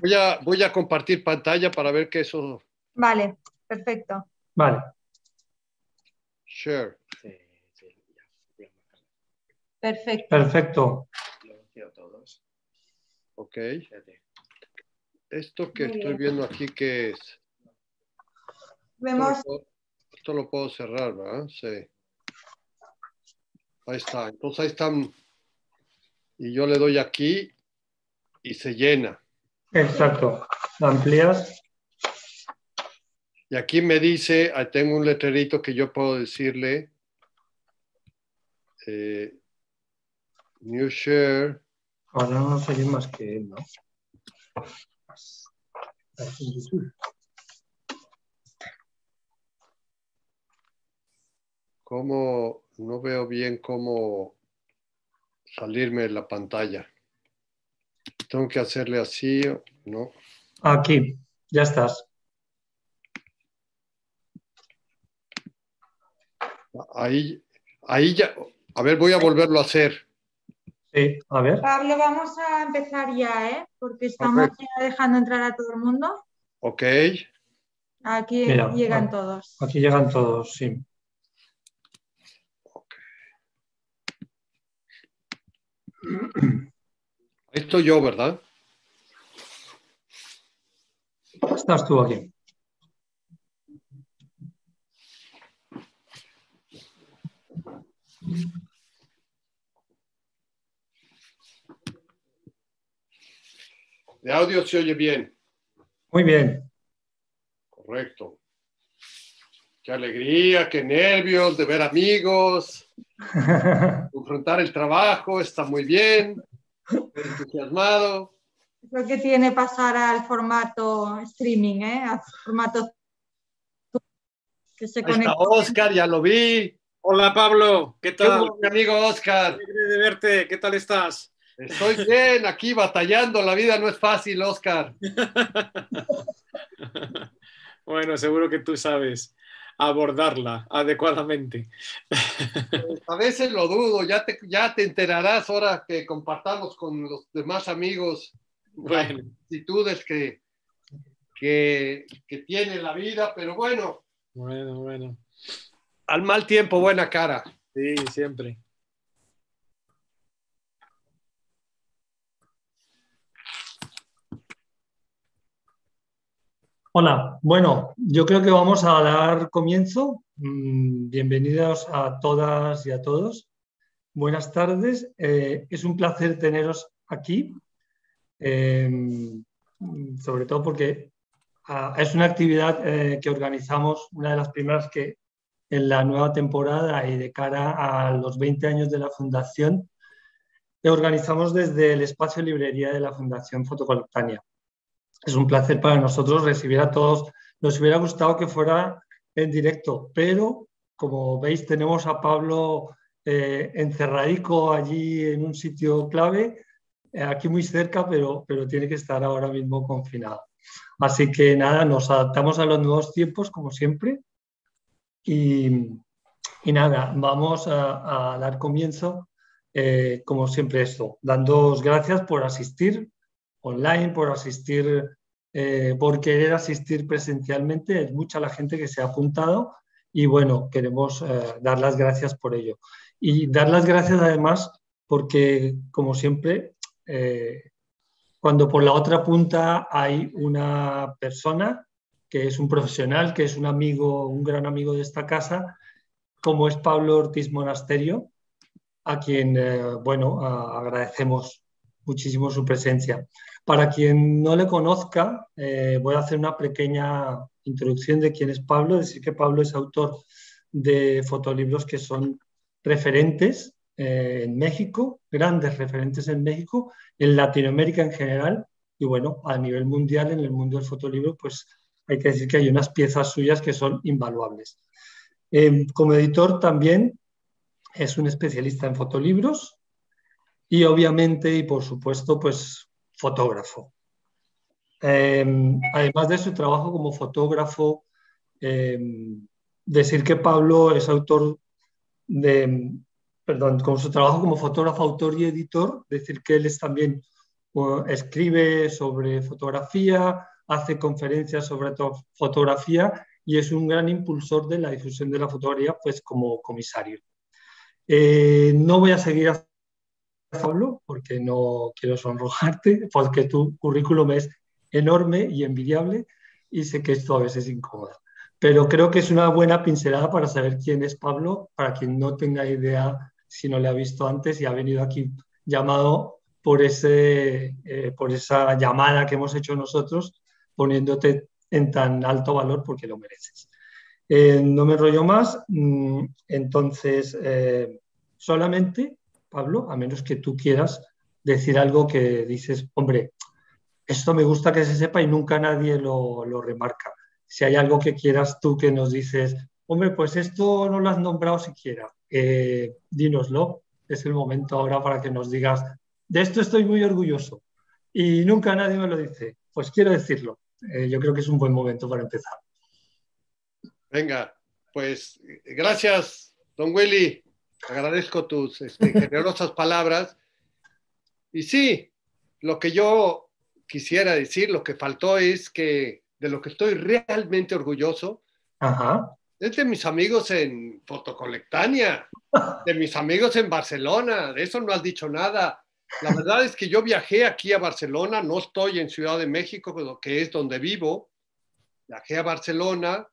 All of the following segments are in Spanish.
Voy a Voy a, compartir pantalla para ver que eso... Vale, perfecto. Vale. Sure. Perfecto. Perfecto. Ok. Esto que estoy viendo aquí, que es? Vemos. Esto lo puedo, cerrar, ¿verdad? Sí. Ahí está. Entonces ahí están. Y yo le doy aquí y se llena. Exacto. amplias Y aquí me dice, ah, tengo un letrerito que yo puedo decirle. Eh, new share. Ahora no más que él, ¿no? ¿Cómo? No veo bien cómo salirme de la pantalla. Tengo que hacerle así, ¿no? Aquí, ya estás. Ahí, ahí ya, a ver, voy a volverlo a hacer. Sí, a ver. Pablo, vamos a empezar ya, ¿eh? Porque estamos ya dejando entrar a todo el mundo. Ok. Aquí llegan todos. Aquí llegan todos, sí. Okay. estoy yo, ¿verdad? Estás tú aquí. De audio se oye bien. Muy bien. Correcto. Qué alegría, qué nervios de ver amigos. Confrontar el trabajo está muy bien entusiasmado. Creo lo que tiene pasar al formato streaming, ¿eh? Al formato que se Oscar, ya lo vi. Hola Pablo, ¿qué tal? mi amigo Oscar. de verte, ¿qué tal estás? Estoy bien, aquí batallando, la vida no es fácil, Oscar. bueno, seguro que tú sabes abordarla adecuadamente. Pues, a veces lo dudo, ya te, ya te enterarás ahora que compartamos con los demás amigos las actitudes que, que, que, tiene la vida, pero bueno. Bueno, bueno. Al mal tiempo, buena cara. Sí, siempre. Hola, bueno, yo creo que vamos a dar comienzo. Mm, bienvenidos a todas y a todos. Buenas tardes. Eh, es un placer teneros aquí, em, sobre todo porque ah, es una actividad eh, que organizamos, una de las primeras que en la nueva temporada y de cara a los 20 años de la Fundación, que eh, organizamos desde el espacio librería de la Fundación Fotocoloctania es un placer para nosotros recibir a todos. Nos hubiera gustado que fuera en directo, pero como veis tenemos a Pablo eh, encerradico allí en un sitio clave, eh, aquí muy cerca, pero, pero tiene que estar ahora mismo confinado. Así que nada, nos adaptamos a los nuevos tiempos como siempre y, y nada, vamos a, dar comienzo eh, como siempre esto, dándoos gracias por asistir online, por asistir, eh, por querer asistir presencialmente. Es mucha la gente que se ha apuntado y bueno, queremos eh, dar las gracias por ello. Y dar las gracias además porque, como siempre, eh, cuando por la otra punta hay una persona que es un profesional, que es un amigo, un gran amigo de esta casa, como es Pablo Ortiz Monasterio, a quien, bueno, agradecemos muchísimo su presencia. Para quien no le conozca, eh, voy a hacer una pequeña introducción de quién es Pablo, decir que Pablo es autor de fotolibros que son referentes eh, en México, grandes referentes en México, en Latinoamérica en general y bueno, a nivel mundial en el mundo del fotolibro, pues hay que decir que hay unas piezas suyas que son invaluables. Eh, como editor también es un especialista en fotolibros, y obviamente y por supuesto pues fotógrafo. Em, además de su trabajo como fotógrafo, em, decir que Pablo es autor de, perdón, con su trabajo como fotógrafo, autor y editor, decir que él es también escribe sobre fotografía, hace conferencias sobre fotografía y es un gran impulsor de la difusión de la fotografía, pues como comisario. Eh, no voy a seguir Pablo, porque no quiero sonrojarte, porque tu currículum es enorme y envidiable y sé que esto a veces es incómodo. Pero creo que es una buena pincelada para saber quién es Pablo, para quien no tenga idea si no le ha visto antes y ha venido aquí llamado por, ese, eh, por esa llamada que hemos hecho nosotros, poniéndote en tan alto valor porque lo mereces. Eh, no me enrollo más, mm, entonces eh, solamente Pablo, a menos que tú quieras decir algo que dices, hombre, esto me gusta que se sepa y nunca nadie lo, remarca. Si hay algo que quieras tú que nos dices, hombre, pues esto no lo has nombrado siquiera, eh, dínoslo. Es el momento ahora para que nos digas, de esto estoy muy orgulloso y nunca nadie me lo dice. Pues quiero decirlo. Eh, yo creo que es un buen momento para empezar. Venga, pues gracias, don Willy agradezco tus este, generosas palabras. Y sí, lo que yo quisiera decir, lo que faltó es que de lo que estoy realmente orgulloso es de mis amigos en Fotocolectania, de mis amigos en Barcelona, de eso no has dicho nada. La verdad es que yo viajé aquí a Barcelona, no estoy en Ciudad de México, que es donde vivo. Viajé a Barcelona,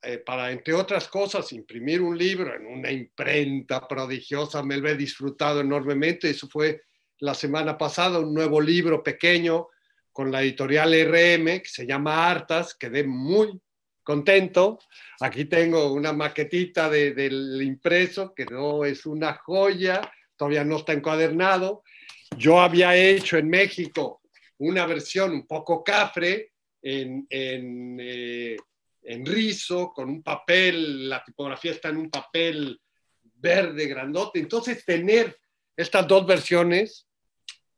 eh, para, entre otras cosas, imprimir un libro en una imprenta prodigiosa. Me lo he disfrutado enormemente. Eso fue la semana pasada, un nuevo libro pequeño con la editorial RM que se llama Artas. Quedé muy contento. Aquí tengo una maquetita del impreso, que no es una joya, todavía no está encuadernado. Yo había hecho en México una versión un poco cafre en, eh, en rizo, con un papel, la tipografía está en un papel verde grandote. Entonces, tener estas dos versiones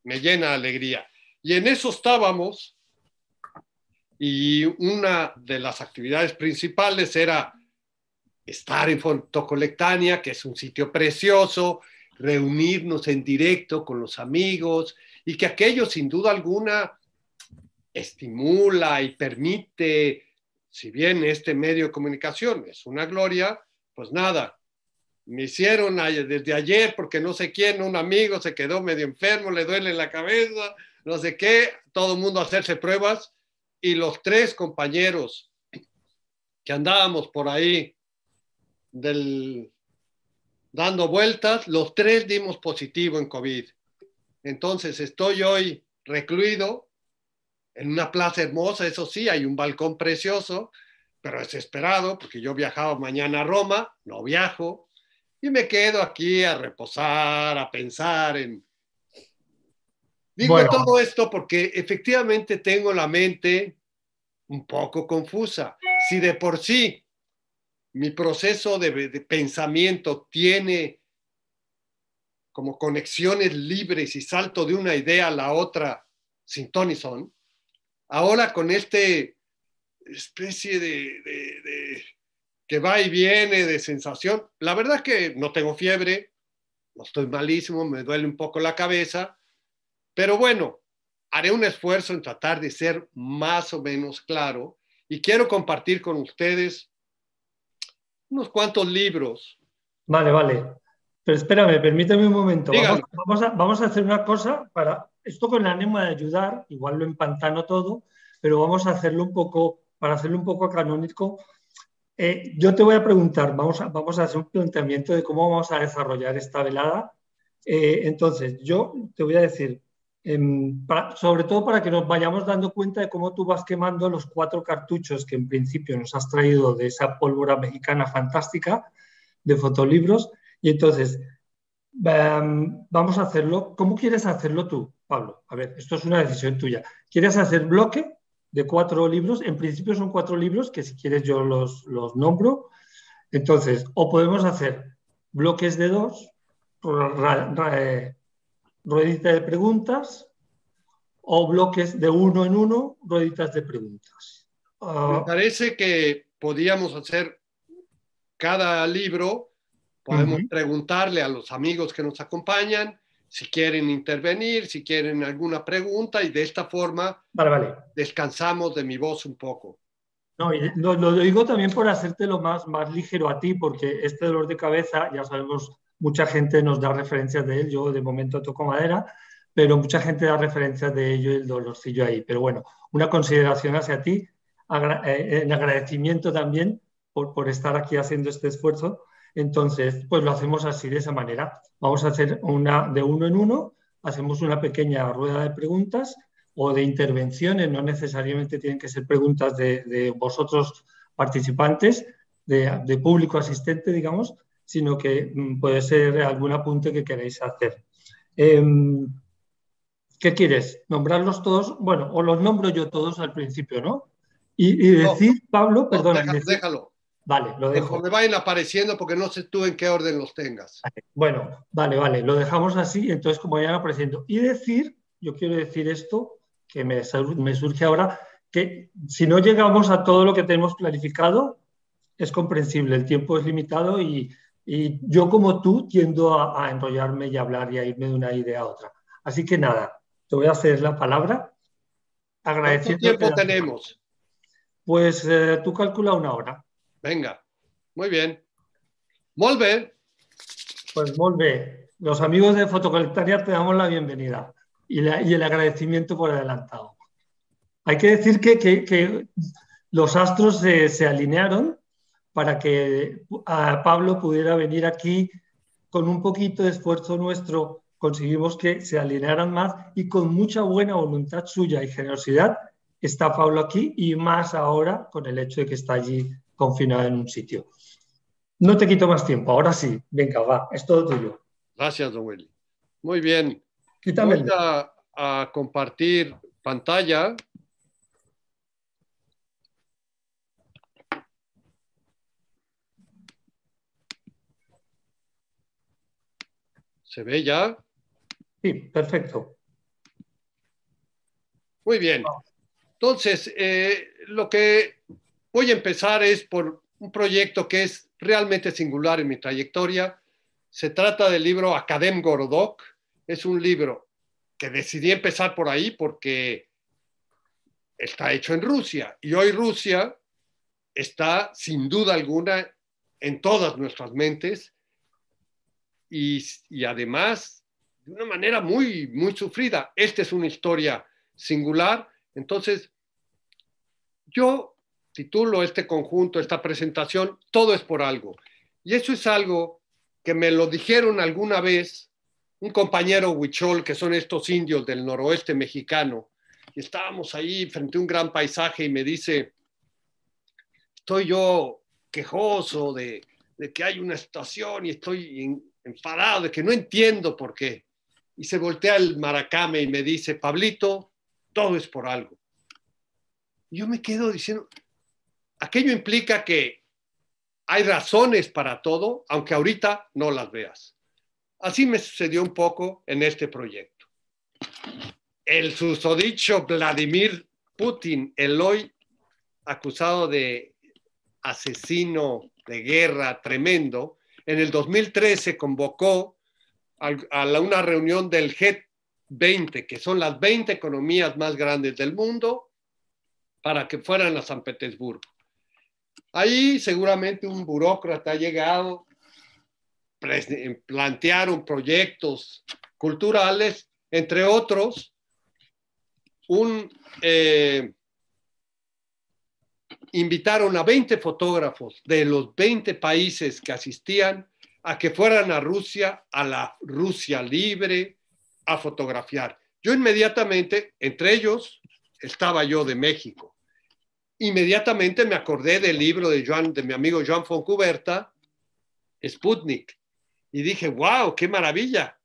me llena de alegría. Y en eso estábamos, y una de las actividades principales era estar en Fontocolectania, que es un sitio precioso, reunirnos en directo con los amigos, y que aquello sin duda alguna estimula y permite si bien este medio de comunicación es una gloria, pues nada, me hicieron desde ayer porque no sé quién, un amigo se quedó medio enfermo, le duele la cabeza, no sé qué, todo el mundo hacerse pruebas y los tres compañeros que andábamos por ahí del, dando vueltas, los tres dimos positivo en COVID. Entonces estoy hoy recluido en una plaza hermosa, eso sí, hay un balcón precioso, pero desesperado, porque yo viajaba mañana a Roma, no viajo, y me quedo aquí a reposar, a pensar en... Digo todo esto porque efectivamente tengo la mente un poco confusa. Si de por sí mi proceso de, de pensamiento tiene como conexiones libres y salto de una idea a la otra sin Tony Son, ahora con este especie de, que va y viene de sensación, la verdad es que no tengo fiebre, no estoy malísimo, me duele un poco la cabeza, pero bueno, haré un esfuerzo en tratar de ser más o menos claro y quiero compartir con ustedes unos cuantos libros. Vale, vale. Pero espérame, permítame un momento. vamos a hacer una cosa para, esto con el ánimo de ayudar, igual lo empantano todo, pero vamos a hacerlo un poco, para hacerlo un poco canónico, eh, yo te voy a preguntar, vamos a, vamos a hacer un planteamiento de cómo vamos a desarrollar esta velada. Eh, entonces, yo te voy a decir, em, sobre todo para que nos vayamos dando cuenta de cómo tú vas quemando los cuatro cartuchos que en principio nos has traído de esa pólvora mexicana fantástica de fotolibros. Y entonces, Em, vamos a hacerlo. ¿Cómo quieres hacerlo tú, Pablo? A ver, esto es una decisión tuya. ¿Quieres hacer bloque de cuatro libros? En principio son cuatro libros que si quieres yo los, nombro. Entonces, o podemos hacer bloques de dos, eh, rueditas de preguntas, o bloques de uno en uno, rueditas de preguntas. Ah, Me parece que podíamos hacer cada libro Podemos preguntarle a los amigos que nos acompañan si quieren intervenir, si quieren alguna pregunta y de esta forma vale. descansamos de mi voz un poco. No, y lo, digo también por hacértelo más, más ligero a ti, porque este dolor de cabeza, ya sabemos, mucha gente nos da referencias de él, yo de momento toco madera, pero mucha gente da referencias de ello el dolorcillo ahí. Pero bueno, una consideración hacia ti, eh, en agradecimiento también por, por estar aquí haciendo este esfuerzo entonces, pues lo hacemos así, de esa manera. Vamos a hacer una de uno en uno, hacemos una pequeña rueda de preguntas o de intervenciones, no necesariamente tienen que ser preguntas de, vosotros participantes, de, público asistente, digamos, sino que mm, puede ser algún apunte que queréis hacer. Em, ¿Qué quieres? ¿Nombrarlos todos? Bueno, o los nombro yo todos al principio, ¿no? Y, decir, Pablo, perdón. déjalo. Vale, lo dejo. me vayan apareciendo, porque no sé tú en qué orden los tengas. bueno, vale, vale, lo dejamos así, entonces como vayan apareciendo. Y decir, yo quiero decir esto, que me, surge ahora, que si no llegamos a todo lo que tenemos clarificado es comprensible, el tiempo es limitado y, yo como tú tiendo a, enrollarme y hablar y a irme de una idea a otra. Así que nada, te voy a hacer la palabra agradeciendo. ¿Cuánto tiempo tenemos? Pues eh, tú calcula una hora. Venga, muy bien. Volve. Pues volve. los amigos de Fotocolectaria te damos la bienvenida y, el agradecimiento por adelantado. Hay que decir que, los astros se, se, alinearon para que a Pablo pudiera venir aquí con un poquito de esfuerzo nuestro, conseguimos que se alinearan más y con mucha buena voluntad suya y generosidad está Pablo aquí y más ahora con el hecho de que está allí confinada en un sitio. No te quito más tiempo, ahora sí. Venga, va, es todo tuyo. Gracias, don Willy. Muy bien. Quítame. a, compartir pantalla. ¿Se ve ya? Sí, perfecto. Muy bien. Entonces, eh, lo que voy a empezar es por un proyecto que es realmente singular en mi trayectoria. Se trata del libro Academ Gorodok. Es un libro que decidí empezar por ahí porque está hecho en Rusia y hoy Rusia está sin duda alguna en todas nuestras mentes y, y además de una manera muy, muy sufrida. Esta es una historia singular. Entonces, yo titulo este conjunto, esta presentación, todo es por algo. Y eso es algo que me lo dijeron alguna vez un compañero huichol, que son estos indios del noroeste mexicano. Y estábamos ahí frente a un gran paisaje y me dice, estoy yo quejoso de, que hay una situación y estoy enfadado, de que no entiendo por qué. Y se voltea el maracame y me dice, Pablito, todo es por algo. Y yo me quedo diciendo, Aquello implica que hay razones para todo, aunque ahorita no las veas. Así me sucedió un poco en este proyecto. El susodicho Vladimir Putin, el hoy acusado de asesino de guerra tremendo, en el 2013 convocó a una reunión del G20, que son las 20 economías más grandes del mundo, para que fueran a San Petersburgo. Ahí seguramente un burócrata ha llegado, plantearon proyectos culturales, entre otros, un, eh, invitaron a 20 fotógrafos de los 20 países que asistían a que fueran a Rusia, a la Rusia libre, a fotografiar. Yo inmediatamente, entre ellos, estaba yo de México inmediatamente me acordé del libro de, Joan, de mi amigo Joan Foncuberta, Sputnik, y dije, wow, qué maravilla,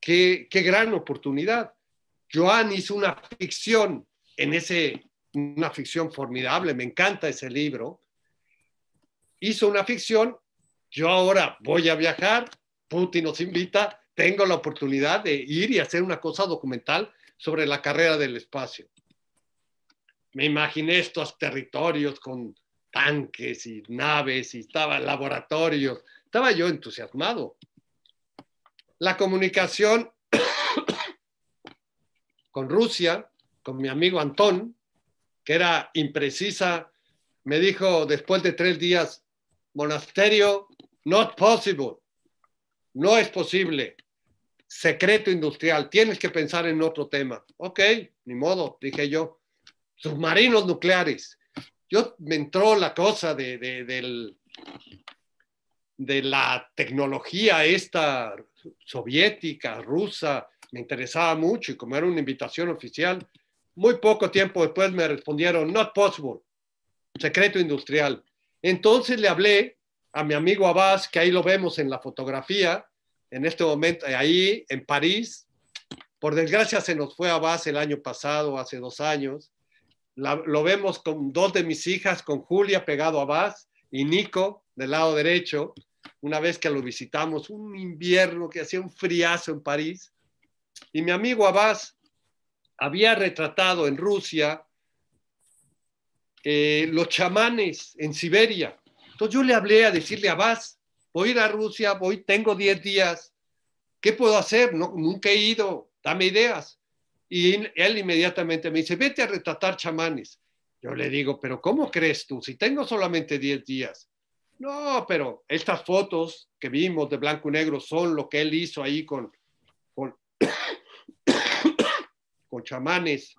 qué, qué gran oportunidad. Joan hizo una ficción en ese, una ficción formidable, me encanta ese libro. Hizo una ficción, yo ahora voy a viajar, Putin nos invita, tengo la oportunidad de ir y hacer una cosa documental sobre la carrera del espacio me imaginé estos territorios con tanques y naves y estaba laboratorios. Estaba yo entusiasmado. La comunicación con Rusia, con mi amigo Antón, que era imprecisa, me dijo después de tres días, monasterio, not possible, no es posible, secreto industrial, tienes que pensar en otro tema. Ok, ni modo, dije yo submarinos nucleares. Yo me entró la cosa de, de, la tecnología esta soviética, rusa, me interesaba mucho y como era una invitación oficial, muy poco tiempo después me respondieron, not possible, secreto industrial. Entonces le hablé a mi amigo Abbas, que ahí lo vemos en la fotografía, en este momento, ahí en París. Por desgracia se nos fue Abbas el año pasado, hace dos años, lo vemos con dos de mis hijas, con Julia pegado a Baz y Nico del lado derecho, una vez que lo visitamos, un invierno que hacía un friazo en París. Y mi amigo Abbas había retratado en Rusia eh, los chamanes en Siberia. Entonces yo le hablé a decirle a Abbas, voy a ir a Rusia, voy, tengo 10 días, ¿qué puedo hacer? nunca he ido, dame ideas. Y él inmediatamente me dice, vete a retratar chamanes. Yo le digo, pero ¿cómo crees tú? Si tengo solamente 10 días. No, pero estas fotos que vimos de blanco y negro son lo que él hizo ahí con, con, con chamanes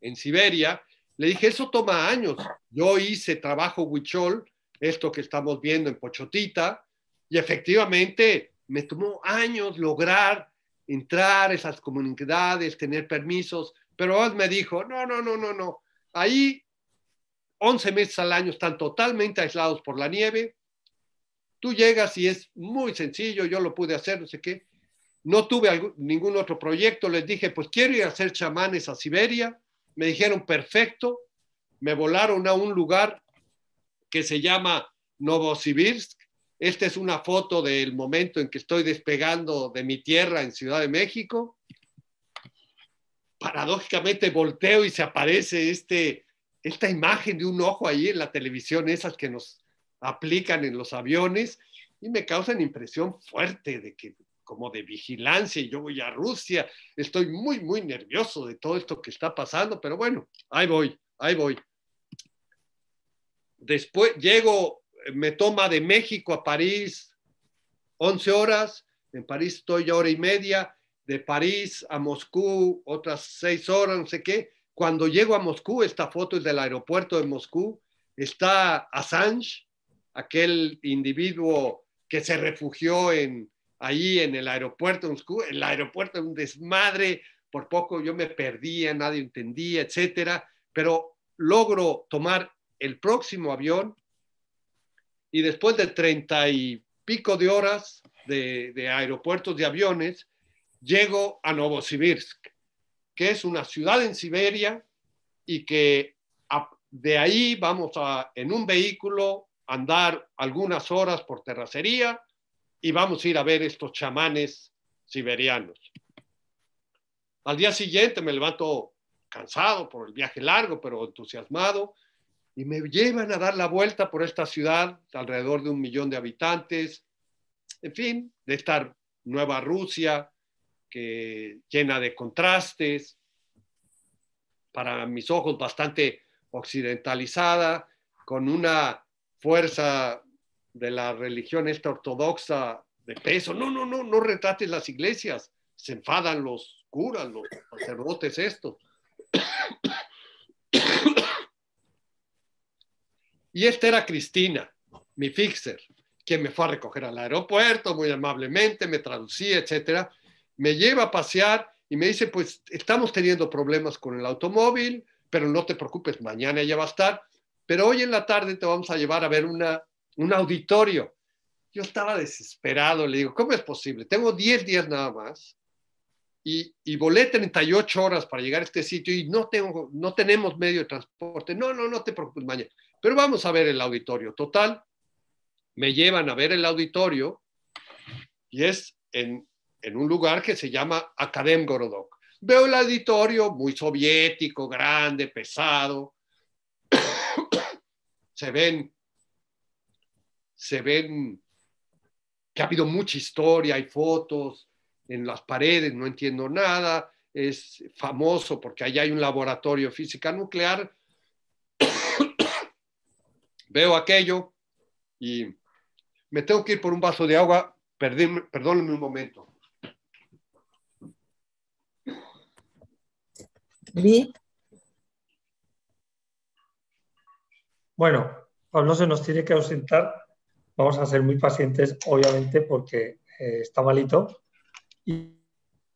en Siberia. Le dije, eso toma años. Yo hice trabajo huichol, esto que estamos viendo en Pochotita, y efectivamente me tomó años lograr entrar esas comunidades, tener permisos, pero él me dijo, no, no, no, no, no, ahí 11 meses al año están totalmente aislados por la nieve, tú llegas y es muy sencillo, yo lo pude hacer, no sé qué, no tuve ningún otro proyecto, les dije, pues quiero ir a hacer chamanes a Siberia, me dijeron, perfecto, me volaron a un lugar que se llama Novosibirsk, esta es una foto del momento en que estoy despegando de mi tierra en Ciudad de México. Paradójicamente volteo y se aparece este, esta imagen de un ojo ahí en la televisión, esas que nos aplican en los aviones, y me causan impresión fuerte de que como de vigilancia, y yo voy a Rusia, estoy muy, muy nervioso de todo esto que está pasando, pero bueno, ahí voy, ahí voy. Después llego me toma de México a París 11 horas, en París estoy hora y media, de París a Moscú otras 6 horas, no sé qué. Cuando llego a Moscú, esta foto es del aeropuerto de Moscú, está Assange, aquel individuo que se refugió en, ahí en el aeropuerto de Moscú, el aeropuerto es un desmadre, por poco yo me perdía, nadie entendía, etcétera, pero logro tomar el próximo avión y después de treinta y pico de horas de, aeropuertos de aviones, llego a Novosibirsk, que es una ciudad en Siberia y que de ahí vamos a, en un vehículo, andar algunas horas por terracería y vamos a ir a ver estos chamanes siberianos. Al día siguiente me levanto cansado por el viaje largo, pero entusiasmado, y me llevan a dar la vuelta por esta ciudad, alrededor de un millón de habitantes, en fin, de esta nueva Rusia que llena de contrastes, para mis ojos bastante occidentalizada, con una fuerza de la religión esta ortodoxa de peso. No, no, no, no retrates las iglesias, se enfadan los curas, los sacerdotes, esto. Y esta era Cristina, mi fixer, quien me fue a recoger al aeropuerto muy amablemente, me traducía, etcétera. Me lleva a pasear y me dice, pues estamos teniendo problemas con el automóvil, pero no te preocupes, mañana ya va a estar. Pero hoy en la tarde te vamos a llevar a ver una, un auditorio. Yo estaba desesperado, le digo, ¿cómo es posible? Tengo 10 días nada más y, y, volé 38 horas para llegar a este sitio y no, tengo, no tenemos medio de transporte. No, no, no te preocupes, mañana. Pero vamos a ver el auditorio. Total, me llevan a ver el auditorio y es en, un lugar que se llama Academ Gorodok. Veo el auditorio muy soviético, grande, pesado. se ven, se ven que ha habido mucha historia, hay fotos en las paredes, no entiendo nada. Es famoso porque allá hay un laboratorio de física nuclear veo aquello y me tengo que ir por un vaso de agua, perdónenme un momento. Bueno, no se nos tiene que ausentar. Vamos a ser muy pacientes, obviamente, porque eh, está malito. Y,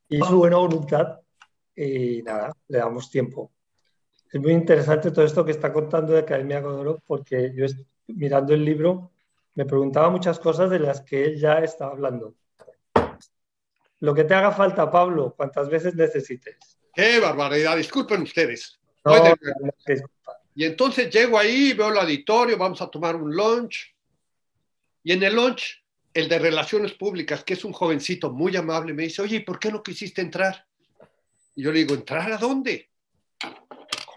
y su buena voluntad, y nada, le damos tiempo es muy interesante todo esto que está contando de Academia Godoro, porque yo mirando el libro me preguntaba muchas cosas de las que él ya estaba hablando. Lo que te haga falta, Pablo, cuantas veces necesites. ¡Qué barbaridad! Disculpen ustedes. No, y entonces llego ahí, veo el auditorio, vamos a tomar un lunch. Y en el lunch, el de Relaciones Públicas, que es un jovencito muy amable, me dice, oye, por qué no quisiste entrar? Y yo le digo, ¿entrar a dónde?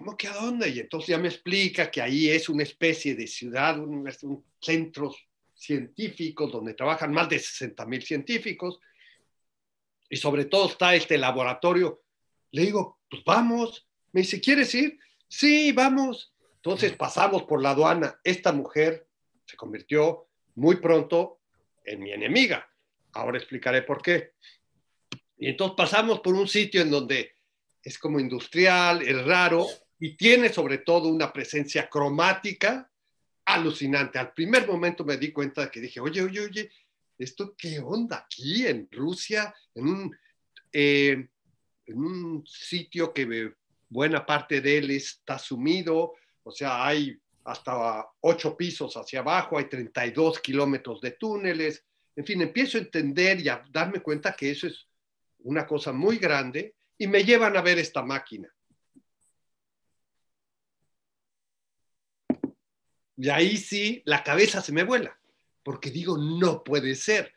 ¿cómo que a dónde? Y entonces ya me explica que ahí es una especie de ciudad, un, centro científico donde trabajan más de 60 mil científicos y sobre todo está este laboratorio. Le digo, pues vamos. Me dice, ¿quieres ir? Sí, vamos. Entonces pasamos por la aduana. Esta mujer se convirtió muy pronto en mi enemiga. Ahora explicaré por qué. Y entonces pasamos por un sitio en donde es como industrial, es raro, y tiene sobre todo una presencia cromática alucinante. Al primer momento me di cuenta de que dije, oye, oye, oye, ¿esto qué onda aquí en Rusia? En un, eh, en un sitio que buena parte de él está sumido, o sea, hay hasta ocho pisos hacia abajo, hay 32 kilómetros de túneles. En fin, empiezo a entender y a darme cuenta que eso es una cosa muy grande y me llevan a ver esta máquina. Y ahí sí, la cabeza se me vuela, porque digo, no puede ser.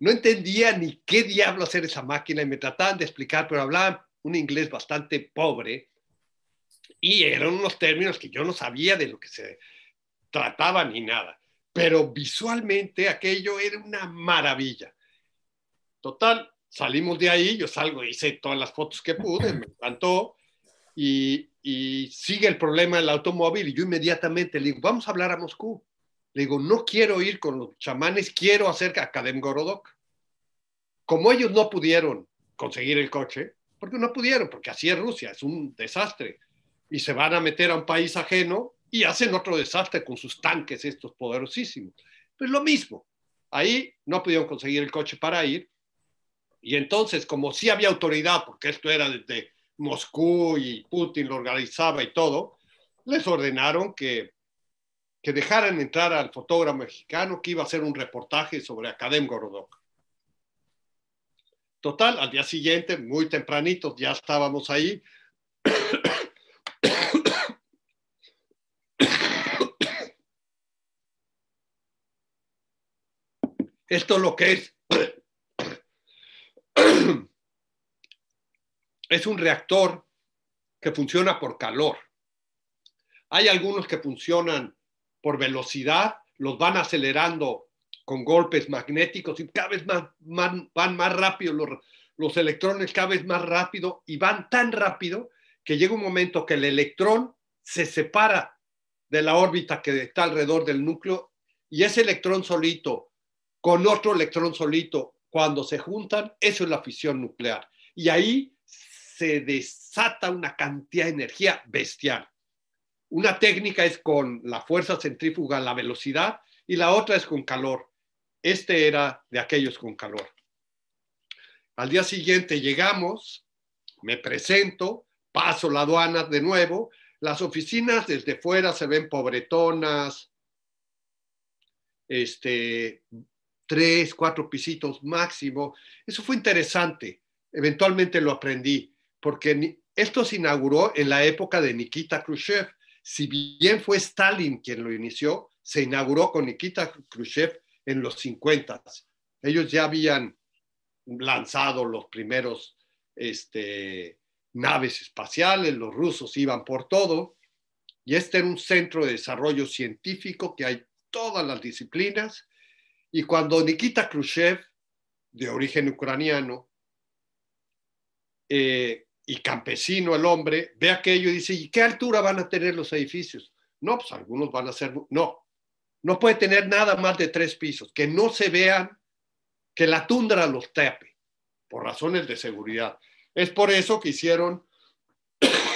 No entendía ni qué diablo hacer esa máquina y me trataban de explicar, pero hablaban un inglés bastante pobre y eran unos términos que yo no sabía de lo que se trataba ni nada. Pero visualmente aquello era una maravilla. Total, salimos de ahí, yo salgo, y hice todas las fotos que pude, me encantó y, sigue el problema del automóvil. Y yo inmediatamente le digo, vamos a hablar a Moscú. Le digo, no quiero ir con los chamanes, quiero hacer a Gorodok. Como ellos no pudieron conseguir el coche, porque no pudieron, porque así es Rusia, es un desastre. Y se van a meter a un país ajeno y hacen otro desastre con sus tanques estos poderosísimos. Pues lo mismo, ahí no pudieron conseguir el coche para ir. Y entonces, como sí había autoridad, porque esto era desde Moscú y Putin lo organizaba y todo, les ordenaron que, que dejaran entrar al fotógrafo mexicano que iba a hacer un reportaje sobre Academ Gorodok. Total, al día siguiente, muy tempranito, ya estábamos ahí. Esto es lo que es es un reactor que funciona por calor. Hay algunos que funcionan por velocidad, los van acelerando con golpes magnéticos y cada vez van más rápido los, los electrones, cada vez más rápido y van tan rápido que llega un momento que el electrón se separa de la órbita que está alrededor del núcleo y ese electrón solito con otro electrón solito, cuando se juntan, eso es la fisión nuclear. Y ahí se desata una cantidad de energía bestial. Una técnica es con la fuerza centrífuga, la velocidad, y la otra es con calor. Este era de aquellos con calor. Al día siguiente llegamos, me presento, paso la aduana de nuevo. Las oficinas desde fuera se ven pobretonas, este, tres, cuatro pisitos máximo. Eso fue interesante. Eventualmente lo aprendí porque esto se inauguró en la época de Nikita Khrushchev. Si bien fue Stalin quien lo inició, se inauguró con Nikita Khrushchev en los 50. Ellos ya habían lanzado los primeros este, naves espaciales, los rusos iban por todo, y este era un centro de desarrollo científico que hay todas las disciplinas, y cuando Nikita Khrushchev, de origen ucraniano, eh, y campesino el hombre, ve aquello y dice, ¿y qué altura van a tener los edificios? No, pues algunos van a ser, no, no puede tener nada más de tres pisos, que no se vean, que la tundra los tape, por razones de seguridad. Es por eso que hicieron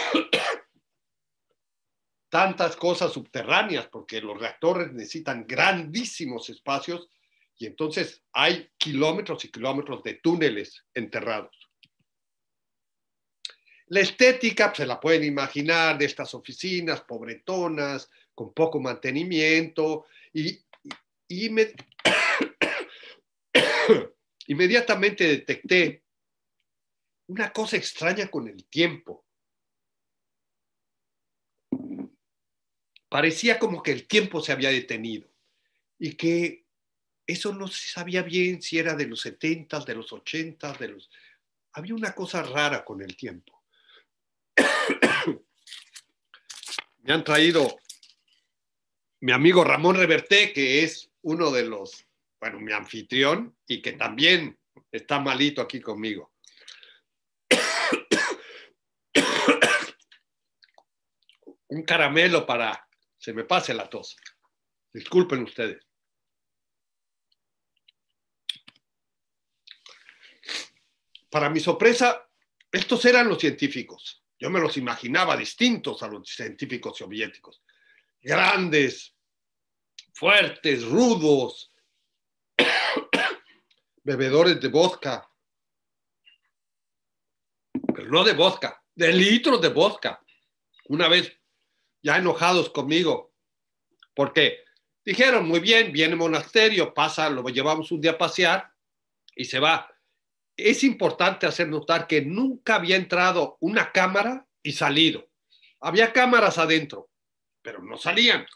tantas cosas subterráneas, porque los reactores necesitan grandísimos espacios y entonces hay kilómetros y kilómetros de túneles enterrados. La estética pues, se la pueden imaginar de estas oficinas pobretonas, con poco mantenimiento, y, inmediatamente detecté una cosa extraña con el tiempo. Parecía como que el tiempo se había detenido y que eso no se sabía bien si era de los 70, de los 80, de los... Había una cosa rara con el tiempo. me han traído mi amigo Ramón Reverté, que es uno de los, bueno, mi anfitrión y que también está malito aquí conmigo. Un caramelo para se me pase la tos. Disculpen ustedes. Para mi sorpresa, estos eran los científicos. Yo me los imaginaba distintos a los científicos soviéticos. Grandes, fuertes, rudos, bebedores de vodka, pero no de vodka, de litros de vodka. Una vez ya enojados conmigo, porque dijeron, muy bien, viene monasterio, pasa, lo llevamos un día a pasear y se va es importante hacer notar que nunca había entrado una cámara y salido. Había cámaras adentro, pero no salían.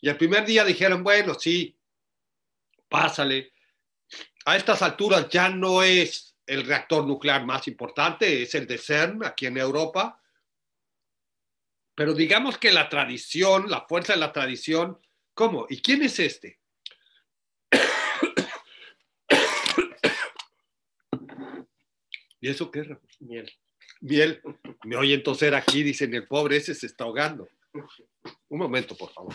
Y el primer día dijeron, bueno, sí, pásale. A estas alturas ya no es el reactor nuclear más importante, es el de CERN aquí en Europa. Pero digamos que la tradición, la fuerza de la tradición, ¿cómo? ¿Y quién es este? ¿Y eso qué es, Miel. Miel. Me oyen toser aquí, dicen, el pobre ese se está ahogando. Un momento, por favor.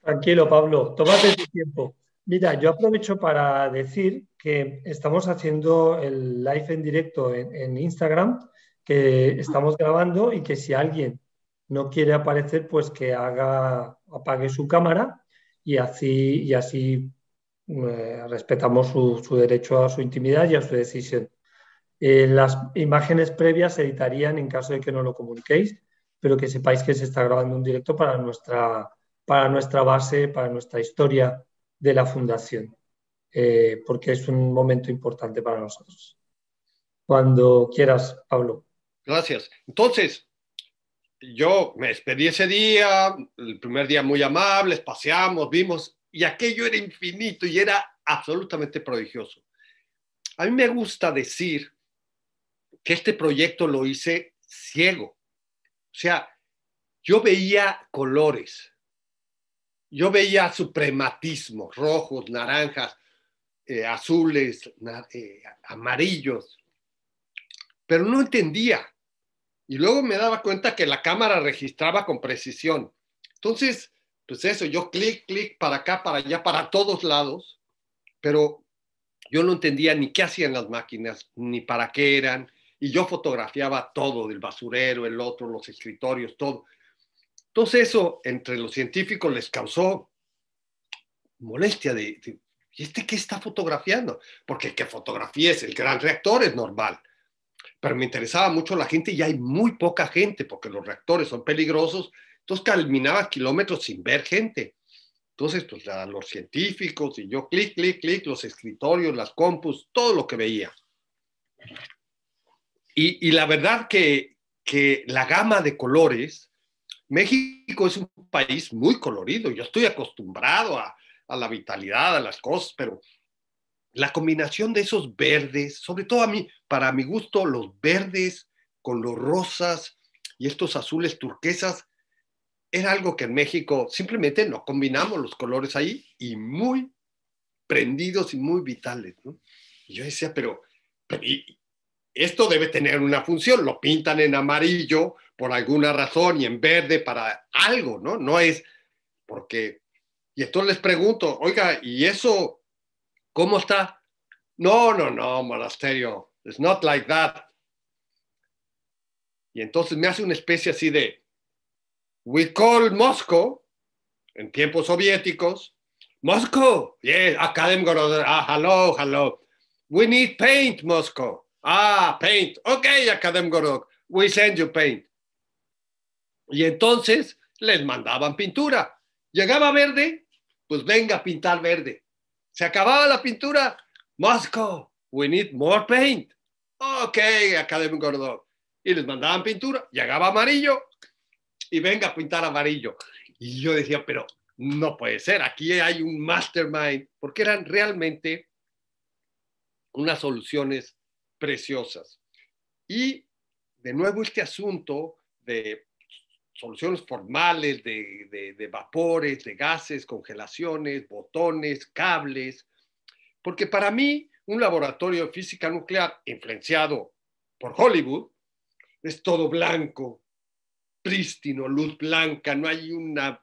Tranquilo, Pablo, tómate tu tiempo. Mira, yo aprovecho para decir que estamos haciendo el live en directo en, Instagram, que estamos grabando y que si alguien no quiere aparecer, pues que haga, apague su cámara y así, y así eh, respetamos su, su, derecho a su intimidad y a su decisión. Eh, las imágenes previas se editarían en caso de que no lo comuniquéis, pero que sepáis que se está grabando un directo para nuestra, para nuestra base, para nuestra historia de la fundación, eh, porque es un momento importante para nosotros. Cuando quieras, Pablo. Gracias. Entonces, yo me despedí ese día, el primer día muy amable, paseamos, vimos, y aquello era infinito y era absolutamente prodigioso. A mí me gusta decir que este proyecto lo hice ciego. O sea, yo veía colores, yo veía suprematismo, rojos, naranjas, eh, azules, eh, amarillos, pero no entendía. Y luego me daba cuenta que la cámara registraba con precisión. Entonces, pues eso, yo clic, clic, para acá, para allá, para todos lados, pero yo no entendía ni qué hacían las máquinas, ni para qué eran, y yo fotografiaba todo, del basurero, el otro, los escritorios, todo. Entonces eso entre los científicos les causó molestia de, ¿y este qué está fotografiando? Porque el que fotografía es el gran reactor, es normal. Pero me interesaba mucho la gente y hay muy poca gente porque los reactores son peligrosos. Entonces caminaba kilómetros sin ver gente. Entonces, pues los científicos y yo clic, clic, clic, los escritorios, las compus, todo lo que veía. Y, la verdad que, que, la gama de colores, México es un país muy colorido, yo estoy acostumbrado a, a la vitalidad, a las cosas, pero la combinación de esos verdes, sobre todo a mí, para mi gusto, los verdes con los rosas y estos azules turquesas, era algo que en México simplemente no combinamos los colores ahí y muy prendidos y muy vitales. Y yo decía, pero, esto debe tener una función, lo pintan en amarillo por alguna razón y en verde para algo, ¿no? No es porque... Y entonces les pregunto, oiga, ¿y eso cómo está? No, no, no, monasterio, it's not like that. Y entonces me hace una especie así de, we call Moscow, en tiempos soviéticos, Moscow, yes, Academic. Ah, hello, hello, we need paint, Moscow. Ah, paint. Ok, Academ Gorok, we send you paint. Y entonces les mandaban pintura. Llegaba verde, pues venga a pintar verde. Se acababa la pintura. Moscow, we need more paint. Ok, Academ Gorok. Y les mandaban pintura. Llegaba amarillo y venga a pintar amarillo. Y yo decía, pero no puede ser, aquí hay un mastermind, porque eran realmente unas soluciones preciosas. Y de nuevo este asunto de soluciones formales, de, vapores, de gases, congelaciones, botones, cables, porque para mí un laboratorio de física nuclear influenciado por Hollywood es todo blanco, prístino, luz blanca, no hay una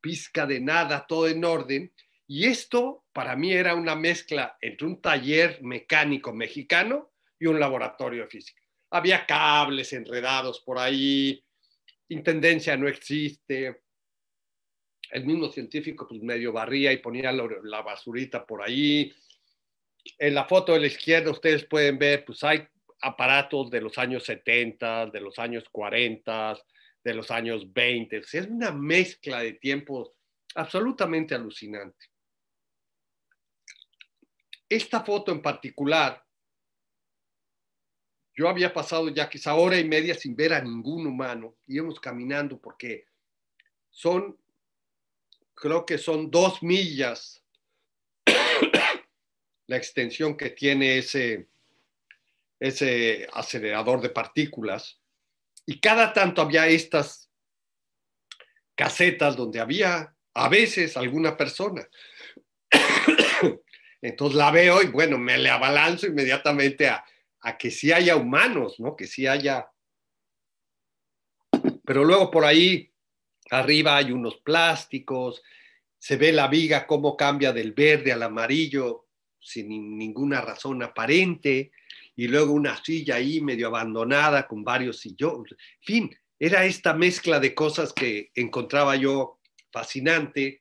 pizca de nada, todo en orden. Y esto para mí era una mezcla entre un taller mecánico mexicano y un laboratorio físico. Había cables enredados por ahí, intendencia no existe. El mismo científico pues medio barría y ponía la, basurita por ahí. En la foto de la izquierda ustedes pueden ver, pues hay aparatos de los años 70, de los años 40, de los años 20. Es una mezcla de tiempos absolutamente alucinante. Esta foto en particular, yo había pasado ya quizá hora y media sin ver a ningún humano, íbamos caminando porque son, creo que son dos millas la extensión que tiene ese, ese acelerador de partículas. Y cada tanto había estas casetas donde había a veces alguna persona. Entonces la veo y bueno, me le abalanzo inmediatamente a, que sí haya humanos, ¿no? Que sí haya... Pero luego por ahí arriba hay unos plásticos, se ve la viga cómo cambia del verde al amarillo sin ninguna razón aparente, y luego una silla ahí medio abandonada con varios sillones. En fin, era esta mezcla de cosas que encontraba yo fascinante.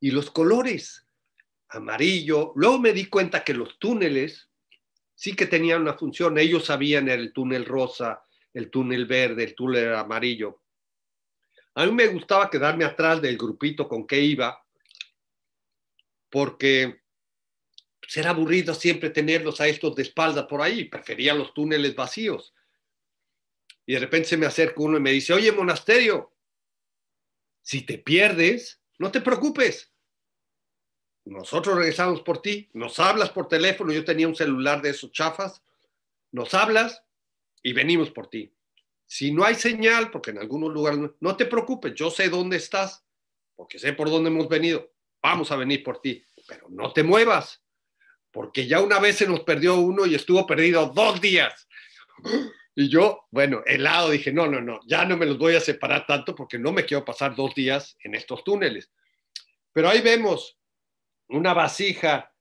Y los colores, amarillo. Luego me di cuenta que los túneles sí que tenían una función. Ellos sabían el túnel rosa, el túnel verde, el túnel amarillo. A mí me gustaba quedarme atrás del grupito con que iba, porque ser pues, aburrido siempre tenerlos a estos de espalda por ahí. Prefería los túneles vacíos. Y de repente se me acerca uno y me dice, oye, monasterio, si te pierdes, no te preocupes, nosotros regresamos por ti, nos hablas por teléfono, yo tenía un celular de esos chafas, nos hablas y venimos por ti. Si no hay señal, porque en algunos lugares no, te preocupes, yo sé dónde estás, porque sé por dónde hemos venido, vamos a venir por ti, pero no te muevas, porque ya una vez se nos perdió uno y estuvo perdido dos días. Y yo, bueno, helado, dije, no, no, no, ya no me los voy a separar tanto porque no me quiero pasar dos días en estos túneles. Pero ahí vemos, una vasija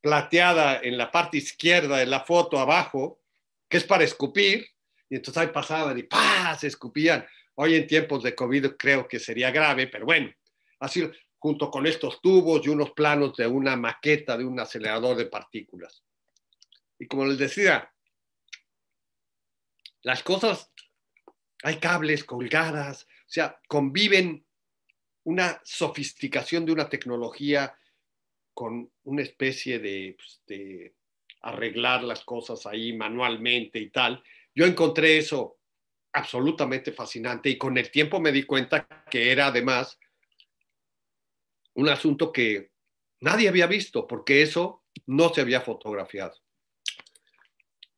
plateada en la parte izquierda de la foto abajo, que es para escupir, y entonces ahí pasaban y ¡pah! se escupían. Hoy en tiempos de COVID creo que sería grave, pero bueno, así junto con estos tubos y unos planos de una maqueta de un acelerador de partículas. Y como les decía, las cosas, hay cables colgadas, o sea, conviven una sofisticación de una tecnología con una especie pues, de, arreglar las cosas ahí manualmente y tal. Yo encontré eso absolutamente fascinante y con el tiempo me di cuenta que era además un asunto que nadie había visto porque eso no se había fotografiado.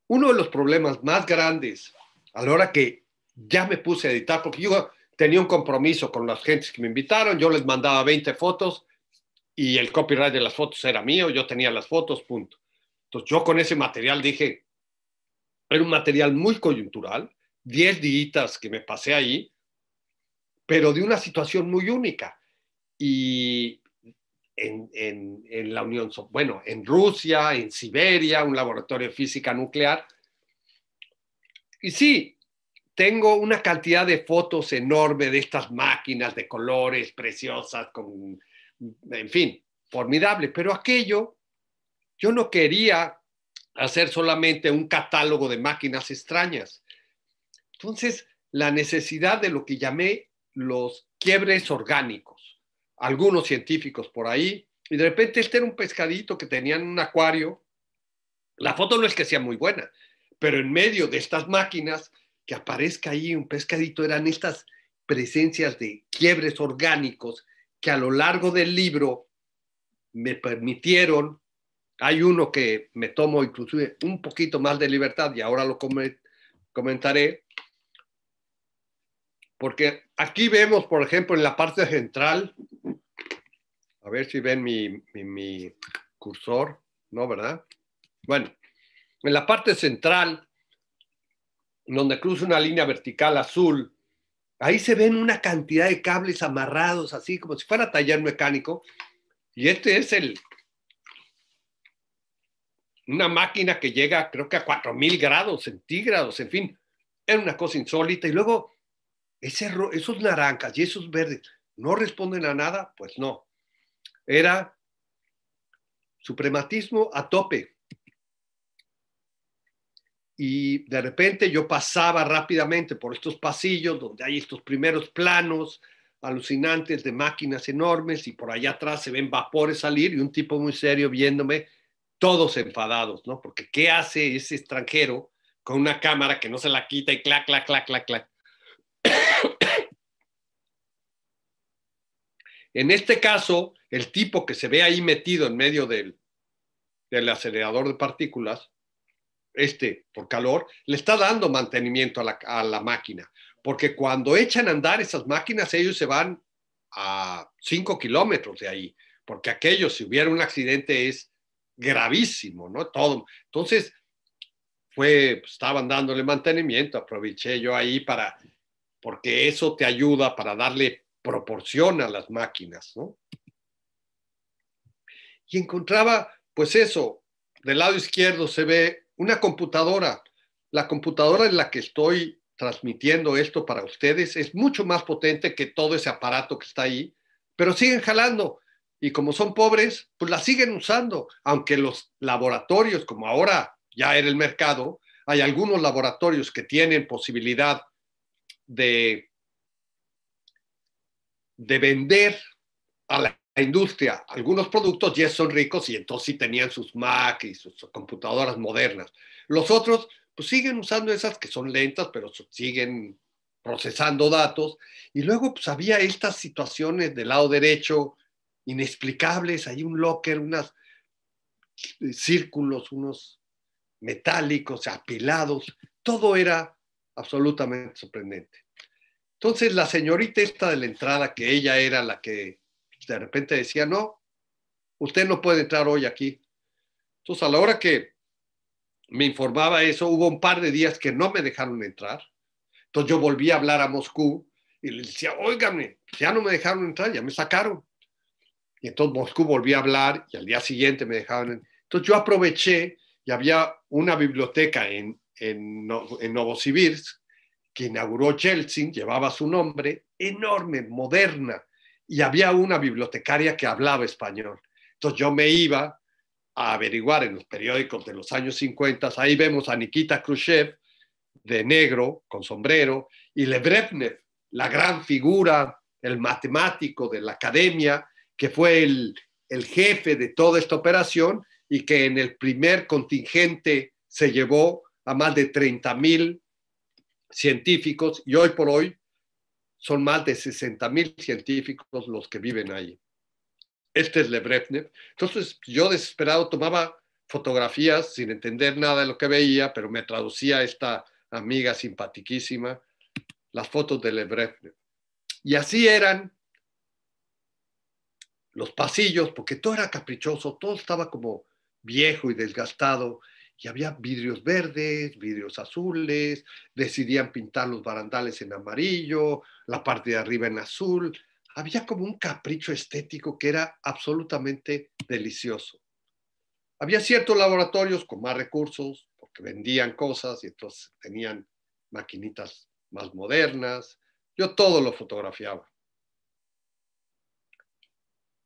Uno de los problemas más grandes a la hora que ya me puse a editar, porque yo tenía un compromiso con las gentes que me invitaron, yo les mandaba 20 fotos, y el copyright de las fotos era mío, yo tenía las fotos, punto. Entonces yo con ese material dije, era un material muy coyuntural, 10 días que me pasé ahí, pero de una situación muy única. Y en, en, la Unión, bueno, en Rusia, en Siberia, un laboratorio de física nuclear. Y sí, tengo una cantidad de fotos enorme de estas máquinas de colores preciosas con en fin, formidable. Pero aquello, yo no quería hacer solamente un catálogo de máquinas extrañas. Entonces, la necesidad de lo que llamé los quiebres orgánicos, algunos científicos por ahí, y de repente este era un pescadito que tenía en un acuario. La foto no es que sea muy buena, pero en medio de estas máquinas que aparezca ahí un pescadito eran estas presencias de quiebres orgánicos que a lo largo del libro me permitieron, hay uno que me tomo inclusive un poquito más de libertad y ahora lo comentaré, porque aquí vemos, por ejemplo, en la parte central, a ver si ven mi, cursor, ¿no? ¿Verdad? Bueno, en la parte central, donde cruza una línea vertical azul, Ahí se ven una cantidad de cables amarrados, así como si fuera taller mecánico. Y este es el, una máquina que llega creo que a 4.000 grados centígrados, en fin, era una cosa insólita. Y luego, esos naranjas y esos verdes, ¿no responden a nada? Pues no. Era suprematismo a tope y de repente yo pasaba rápidamente por estos pasillos donde hay estos primeros planos alucinantes de máquinas enormes y por allá atrás se ven vapores salir y un tipo muy serio viéndome, todos enfadados, ¿no? Porque ¿qué hace ese extranjero con una cámara que no se la quita y clac, clac, clac, clac, clac? en este caso, el tipo que se ve ahí metido en medio del, del acelerador de partículas, este, por calor, le está dando mantenimiento a la, a la máquina, porque cuando echan a andar esas máquinas, ellos se van a 5 kilómetros de ahí, porque aquello, si hubiera un accidente, es gravísimo, ¿no? Todo. Entonces, fue, pues, estaban dándole mantenimiento, aproveché yo ahí para, porque eso te ayuda para darle proporción a las máquinas, ¿no? Y encontraba, pues eso, del lado izquierdo se ve una computadora. La computadora en la que estoy transmitiendo esto para ustedes es mucho más potente que todo ese aparato que está ahí, pero siguen jalando. Y como son pobres, pues la siguen usando, aunque los laboratorios, como ahora ya era el mercado, hay algunos laboratorios que tienen posibilidad de, de vender a la industria, algunos productos ya son ricos y entonces sí tenían sus Mac y sus computadoras modernas. Los otros, pues siguen usando esas que son lentas, pero siguen procesando datos. Y luego, pues había estas situaciones del lado derecho inexplicables, hay un locker, unos eh, círculos, unos metálicos, apilados, todo era absolutamente sorprendente. Entonces, la señorita esta de la entrada, que ella era la que de repente decía, no, usted no puede entrar hoy aquí. Entonces, a la hora que me informaba eso, hubo un par de días que no me dejaron entrar. Entonces yo volví a hablar a Moscú y le decía, óigame, ya no me dejaron entrar, ya me sacaron. Y entonces Moscú volví a hablar y al día siguiente me dejaron. Entonces yo aproveché y había una biblioteca en, en, Novosibirsk que inauguró Chelsea, llevaba su nombre, enorme, moderna, y había una bibliotecaria que hablaba español. Entonces yo me iba a averiguar en los periódicos de los años 50, ahí vemos a Nikita Khrushchev de negro, con sombrero, y Lebrevnev, la gran figura, el matemático de la academia, que fue el, el jefe de toda esta operación y que en el primer contingente se llevó a más de 30 mil científicos y hoy por hoy son más de mil científicos los que viven ahí. Este es Lebrevnev. Entonces yo desesperado tomaba fotografías sin entender nada de lo que veía, pero me traducía esta amiga simpatiquísima las fotos de Lebrevnev. Y así eran los pasillos, porque todo era caprichoso, todo estaba como viejo y desgastado y había vidrios verdes, vidrios azules, decidían pintar los barandales en amarillo, la parte de arriba en azul. Había como un capricho estético que era absolutamente delicioso. Había ciertos laboratorios con más recursos, porque vendían cosas y entonces tenían maquinitas más modernas. Yo todo lo fotografiaba.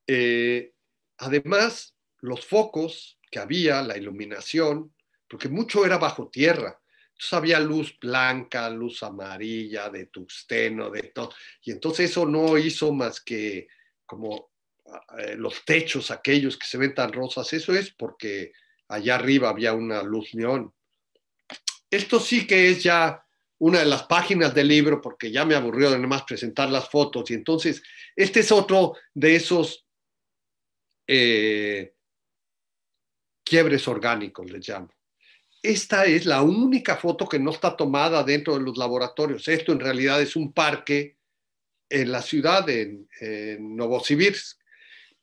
Eh, además, los focos que había, la iluminación, porque mucho era bajo tierra. Entonces había luz blanca, luz amarilla, de tuxteno, de todo. Y entonces eso no hizo más que como eh, los techos aquellos que se ven tan rosas, eso es porque allá arriba había una luz neón. Esto sí que es ya una de las páginas del libro, porque ya me aburrió de más presentar las fotos. Y entonces, este es otro de esos eh, quiebres orgánicos, les llamo esta es la única foto que no está tomada dentro de los laboratorios. Esto en realidad es un parque en la ciudad, en, Novosibirsk,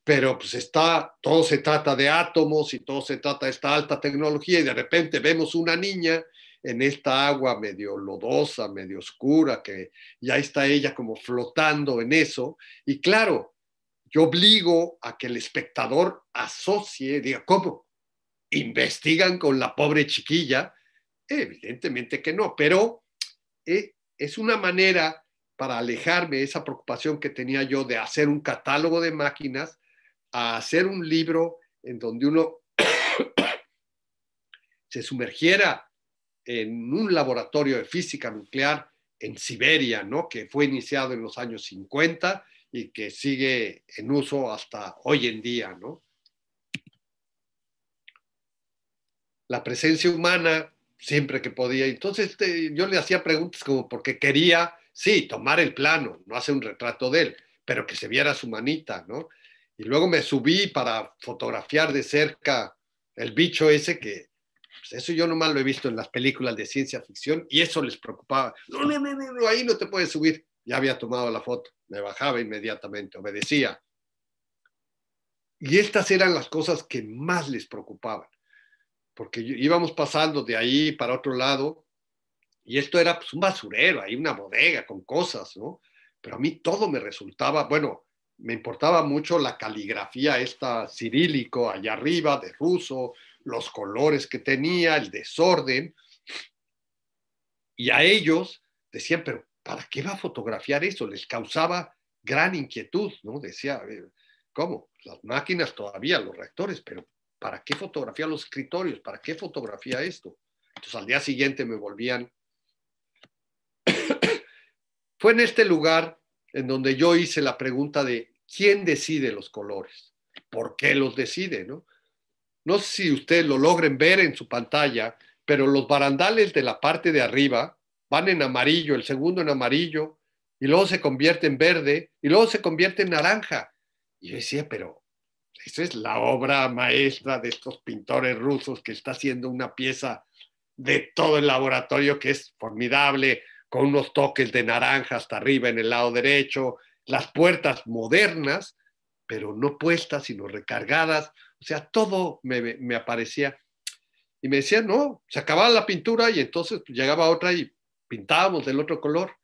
pero pues está, todo se trata de átomos y todo se trata de esta alta tecnología y de repente vemos una niña en esta agua medio lodosa, medio oscura, que ya está ella como flotando en eso. Y claro, yo obligo a que el espectador asocie, diga, ¿cómo? investigan con la pobre chiquilla? Evidentemente que no, pero eh, es una manera para alejarme de esa preocupación que tenía yo de hacer un catálogo de máquinas, a hacer un libro en donde uno se sumergiera en un laboratorio de física nuclear en Siberia, ¿no? que fue iniciado en los años 50 y que sigue en uso hasta hoy en día. ¿no? la presencia humana siempre que podía. Entonces este, yo le hacía preguntas como porque quería, sí, tomar el plano, no hacer un retrato de él, pero que se viera su manita, ¿no? Y luego me subí para fotografiar de cerca el bicho ese que, pues, eso yo nomás lo he visto en las películas de ciencia ficción y eso les preocupaba. no, no, no ahí no te puedes subir. Ya había tomado la foto, me bajaba inmediatamente, obedecía. Y estas eran las cosas que más les preocupaban porque íbamos pasando de ahí para otro lado y esto era pues, un basurero, ahí una bodega con cosas, ¿no? Pero a mí todo me resultaba, bueno, me importaba mucho la caligrafía esta cirílico allá arriba de ruso, los colores que tenía, el desorden. Y a ellos decían, pero ¿para qué va a fotografiar eso? Les causaba gran inquietud, ¿no? Decía, eh, ¿cómo? Las máquinas todavía, los reactores, pero ¿Para qué fotografía los escritorios? ¿Para qué fotografía esto? Entonces al día siguiente me volvían. Fue en este lugar en donde yo hice la pregunta de quién decide los colores, por qué los decide, ¿no? sé si ustedes lo logren ver en su pantalla, pero los barandales de la parte de arriba van en amarillo, el segundo en amarillo, y luego se convierte en verde, y luego se convierte en naranja. Y yo decía, pero es la obra maestra de estos pintores rusos que está haciendo una pieza de todo el laboratorio que es formidable, con unos toques de naranja hasta arriba en el lado derecho, las puertas modernas, pero no puestas, sino recargadas. O sea, todo me, me aparecía. Y me decía no, se acababa la pintura y entonces llegaba otra y pintábamos del otro color.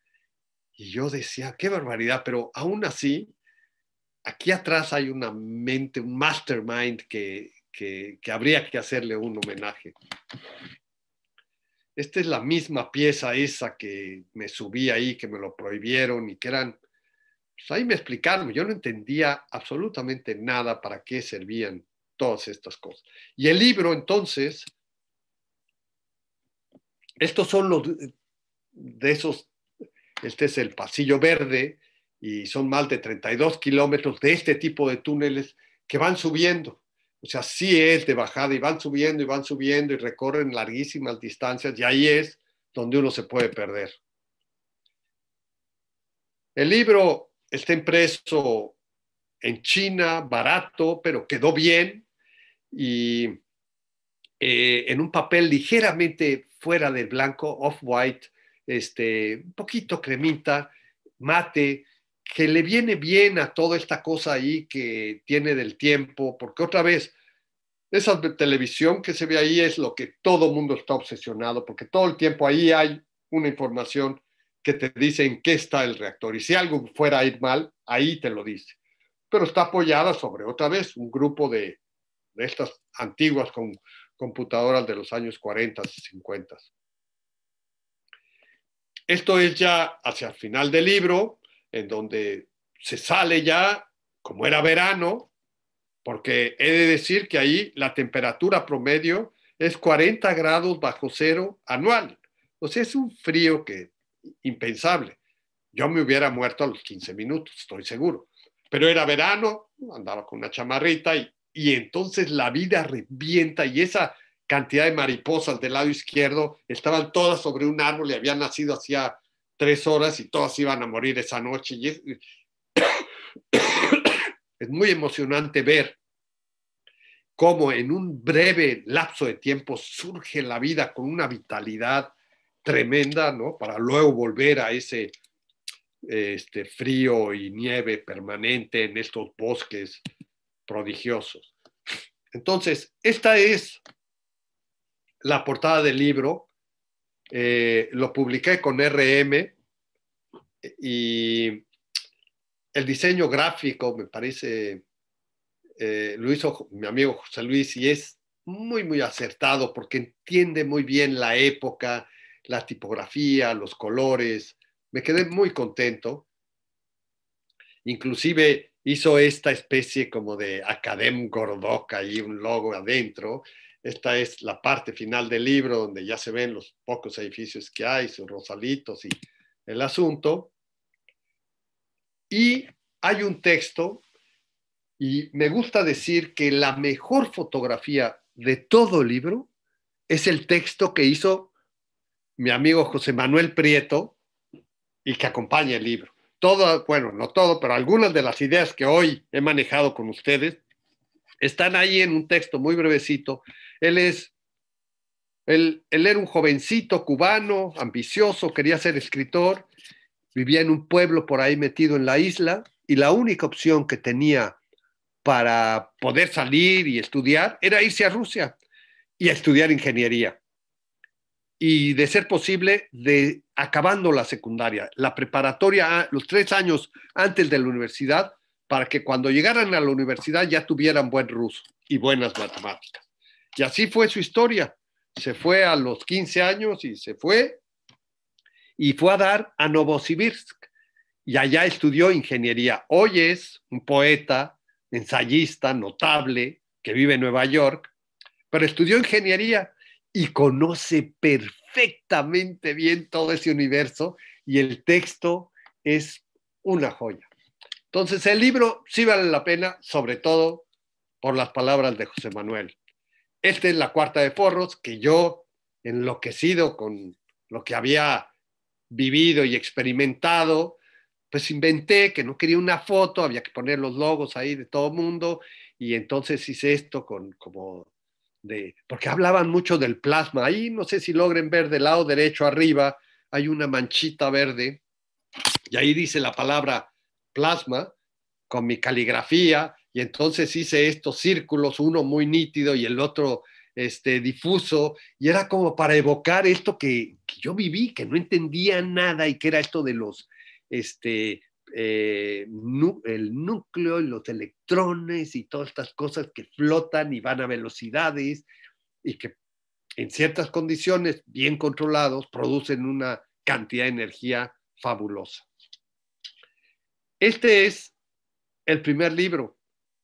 Y yo decía, qué barbaridad, pero aún así aquí atrás hay una mente, un mastermind que, habría que hacerle un homenaje. Esta es la misma pieza esa que me subí ahí, que me lo prohibieron y que eran... Pues, ahí me explicaron, yo no entendía absolutamente nada para qué servían todas estas cosas. Y el libro, entonces, estos son los de esos, este es el pasillo verde, y son más de 32 kilómetros de este tipo de túneles que van subiendo. O sea, sí es de bajada y van subiendo y van subiendo y recorren larguísimas distancias y ahí es donde uno se puede perder. El libro está impreso en China, barato, pero quedó bien y eh, en un papel ligeramente fuera del blanco, off-white, este, un poquito cremita, mate, que le viene bien a toda esta cosa ahí que tiene del tiempo, porque otra vez, esa televisión que se ve ahí es lo que todo mundo está obsesionado, porque todo el tiempo ahí hay una información que te dice en qué está el reactor. Y si algo fuera a ir mal, ahí te lo dice. Pero está apoyada sobre otra vez un grupo de, estas antiguas con, computadoras de los años 40 y 50. Esto es ya hacia el final del libro en donde se sale ya, como era verano, porque he de decir que ahí la temperatura promedio es 40 grados bajo cero anual. O sea, es un frío que impensable. Yo me hubiera muerto a los 15 minutos, estoy seguro. Pero era verano, andaba con una chamarrita y, y entonces la vida revienta y esa cantidad de mariposas del lado izquierdo estaban todas sobre un árbol y habían nacido hacia tres horas y todas iban a morir esa noche. Y es, muy emocionante ver cómo en un breve lapso de tiempo surge la vida con una vitalidad tremenda, ¿no? Para luego volver a ese eh, este, frío y nieve permanente en estos bosques prodigiosos. Entonces, esta es la portada del libro eh, lo publiqué con RM eh, y el diseño gráfico, me parece, eh, lo hizo mi amigo José Luis y es muy, muy acertado porque entiende muy bien la época, la tipografía, los colores. Me quedé muy contento. Inclusive hizo esta especie como de Academ Gordoc, y un logo adentro, esta es la parte final del libro donde ya se ven los pocos edificios que hay, sus rosalitos y el asunto. Y hay un texto y me gusta decir que la mejor fotografía de todo el libro es el texto que hizo mi amigo José Manuel Prieto y que acompaña el libro. Todo, bueno, no todo, pero algunas de las ideas que hoy he manejado con ustedes están ahí en un texto muy brevecito él es, era un jovencito cubano, ambicioso, quería ser escritor, vivía en un pueblo por ahí metido en la isla y la única opción que tenía para poder salir y estudiar era irse a Rusia y a estudiar ingeniería. Y de ser posible, de acabando la secundaria, la preparatoria, ah, los tres años antes de la universidad, para que cuando llegaran a la universidad ya tuvieran buen ruso y buenas matemáticas. Y así fue su historia. Se fue a los 15 años y se fue y fue a dar a Novosibirsk y allá estudió ingeniería. Hoy es un poeta, ensayista notable que vive en Nueva York, pero estudió ingeniería y conoce perfectamente bien todo ese universo y el texto es una joya. Entonces el libro sí vale la pena, sobre todo por las palabras de José Manuel. Esta es la cuarta de Forros, que yo, enloquecido con lo que había vivido y experimentado, pues inventé que no quería una foto, había que poner los logos ahí de todo mundo, y entonces hice esto con como de, porque hablaban mucho del plasma, ahí no sé si logren ver del lado derecho arriba, hay una manchita verde, y ahí dice la palabra plasma, con mi caligrafía, y entonces hice estos círculos, uno muy nítido y el otro este, difuso, y era como para evocar esto que, yo viví, que no entendía nada y que era esto de los, este, eh, el núcleo y los electrones y todas estas cosas que flotan y van a velocidades y que en ciertas condiciones bien controlados producen una cantidad de energía fabulosa. Este es el primer libro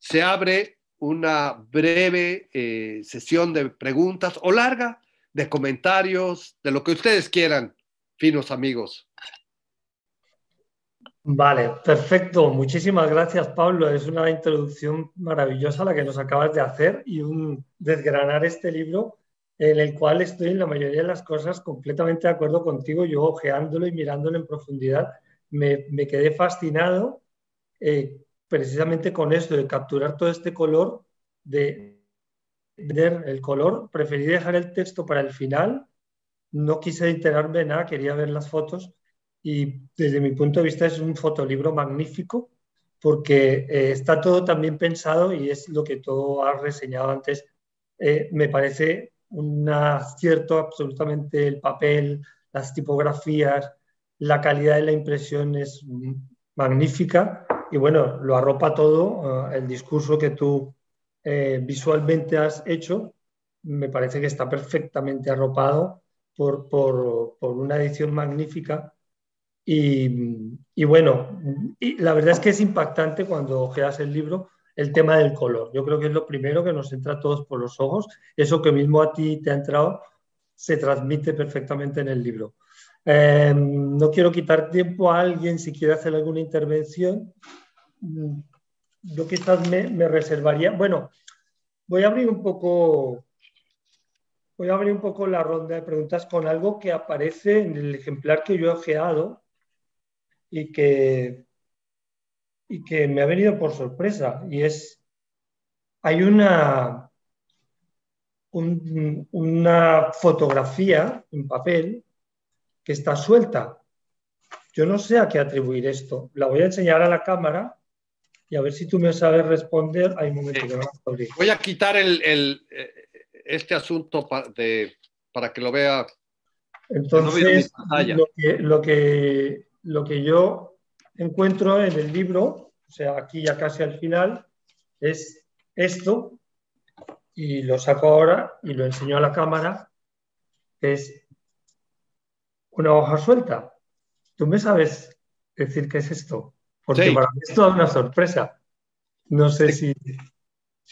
se abre una breve eh, sesión de preguntas o larga, de comentarios, de lo que ustedes quieran, finos amigos. Vale, perfecto. Muchísimas gracias, Pablo. Es una introducción maravillosa la que nos acabas de hacer y un desgranar este libro en el cual estoy en la mayoría de las cosas completamente de acuerdo contigo. Yo ojeándolo y mirándolo en profundidad, me, quedé fascinado eh, precisamente con esto de capturar todo este color, de ver el color, preferí dejar el texto para el final, no quise enterarme nada, quería ver las fotos y desde mi punto de vista es un fotolibro magnífico porque eh, está todo también pensado y es lo que todo ha reseñado antes. Eh, me parece un acierto absolutamente el papel, las tipografías, la calidad de la impresión es magnífica y bueno, lo arropa todo, eh, el discurso que tú eh, visualmente has hecho, me parece que está perfectamente arropado por, una edición magnífica. Y, bueno, la verdad es que es impactante cuando ojeas el libro el tema del color. Yo creo que es lo primero que nos entra a todos por los ojos. Eso que mismo a ti te ha entrado se transmite perfectamente en el libro. Eh, no quiero quitar tiempo a alguien si quiere hacer alguna intervención. Mm, yo quizás me, reservaría, bueno, voy a abrir un poco, voy a abrir un poco la ronda de preguntas con algo que aparece en el ejemplar que yo he geado y que, y que me ha venido por sorpresa y es, hay una, una fotografía en papel que está suelta. Yo no sé a qué atribuir esto. La voy a enseñar a la cámara y a ver si tú me sabes responder. Hay un que Voy a quitar eh, este asunto para que lo vea. Entonces, lo, que, lo, que, lo que yo encuentro en el libro, o sea, aquí ya casi al final, es esto, y lo saco ahora y lo enseño a la cámara, es una hoja suelta. ¿Tú me sabes decir qué es esto? Porque para mí es toda una sorpresa. No sé si,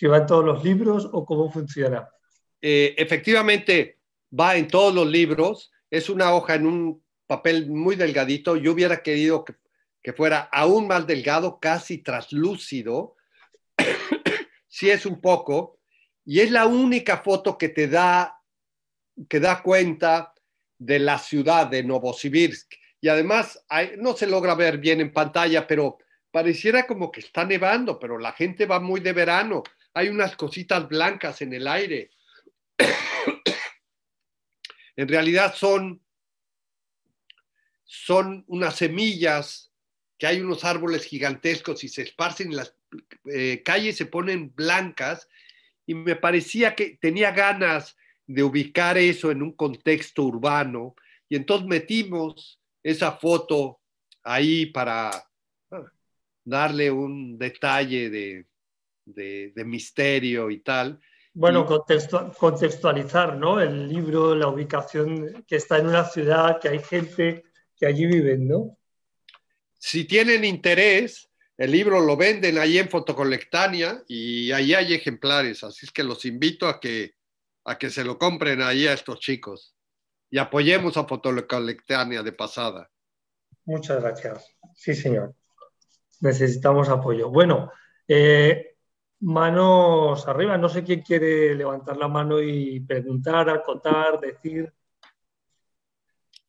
va en todos los libros o cómo funciona. Eh, efectivamente, va en todos los libros. Es una hoja en un papel muy delgadito. Yo hubiera querido que, fuera aún más delgado, casi traslúcido. sí es un poco. Y es la única foto que te da, que da cuenta de la ciudad de Novosibirsk y además no se logra ver bien en pantalla, pero pareciera como que está nevando, pero la gente va muy de verano, hay unas cositas blancas en el aire. en realidad son, son unas semillas que hay unos árboles gigantescos y se esparcen en las eh, calles, se ponen blancas y me parecía que tenía ganas de ubicar eso en un contexto urbano y entonces metimos esa foto ahí para ah, darle un detalle de, misterio y tal. Bueno, contextualizar, ¿no? El libro, la ubicación, que está en una ciudad, que hay gente que allí viven, ¿no? Si tienen interés, el libro lo venden ahí en Fotocolectania y ahí hay ejemplares, así es que los invito a que, a que se lo compren ahí a estos chicos y apoyemos a Fotolocalectania de pasada. Muchas gracias. Sí, señor. Necesitamos apoyo. Bueno, eh, manos arriba. No sé quién quiere levantar la mano y preguntar, acotar, decir.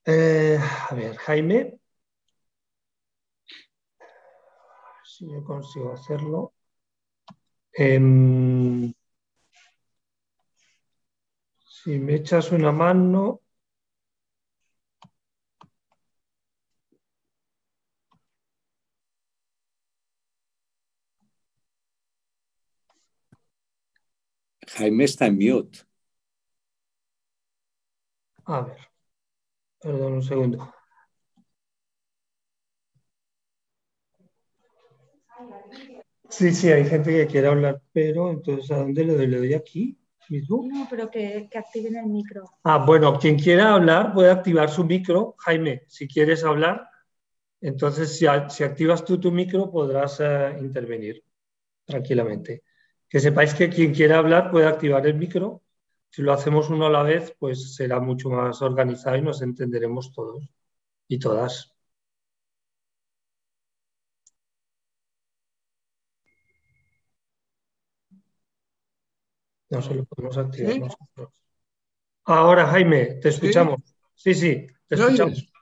Eh, a ver, Jaime. Si yo consigo hacerlo. Em, si me echas una mano. Jaime está en mute. A ver, perdón un segundo. Sí, sí, hay gente que quiere hablar, pero entonces ¿a dónde le doy? aquí? No, pero que, activen el micro. Ah, bueno, quien quiera hablar puede activar su micro. Jaime, si quieres hablar, entonces si, activas tú tu micro podrás eh, intervenir tranquilamente. Que sepáis que quien quiera hablar puede activar el micro. Si lo hacemos uno a la vez, pues será mucho más organizado y nos entenderemos todos y todas. No se lo podemos activar nosotros. Ahora, Jaime, te escuchamos. sí, sí te escuchamos.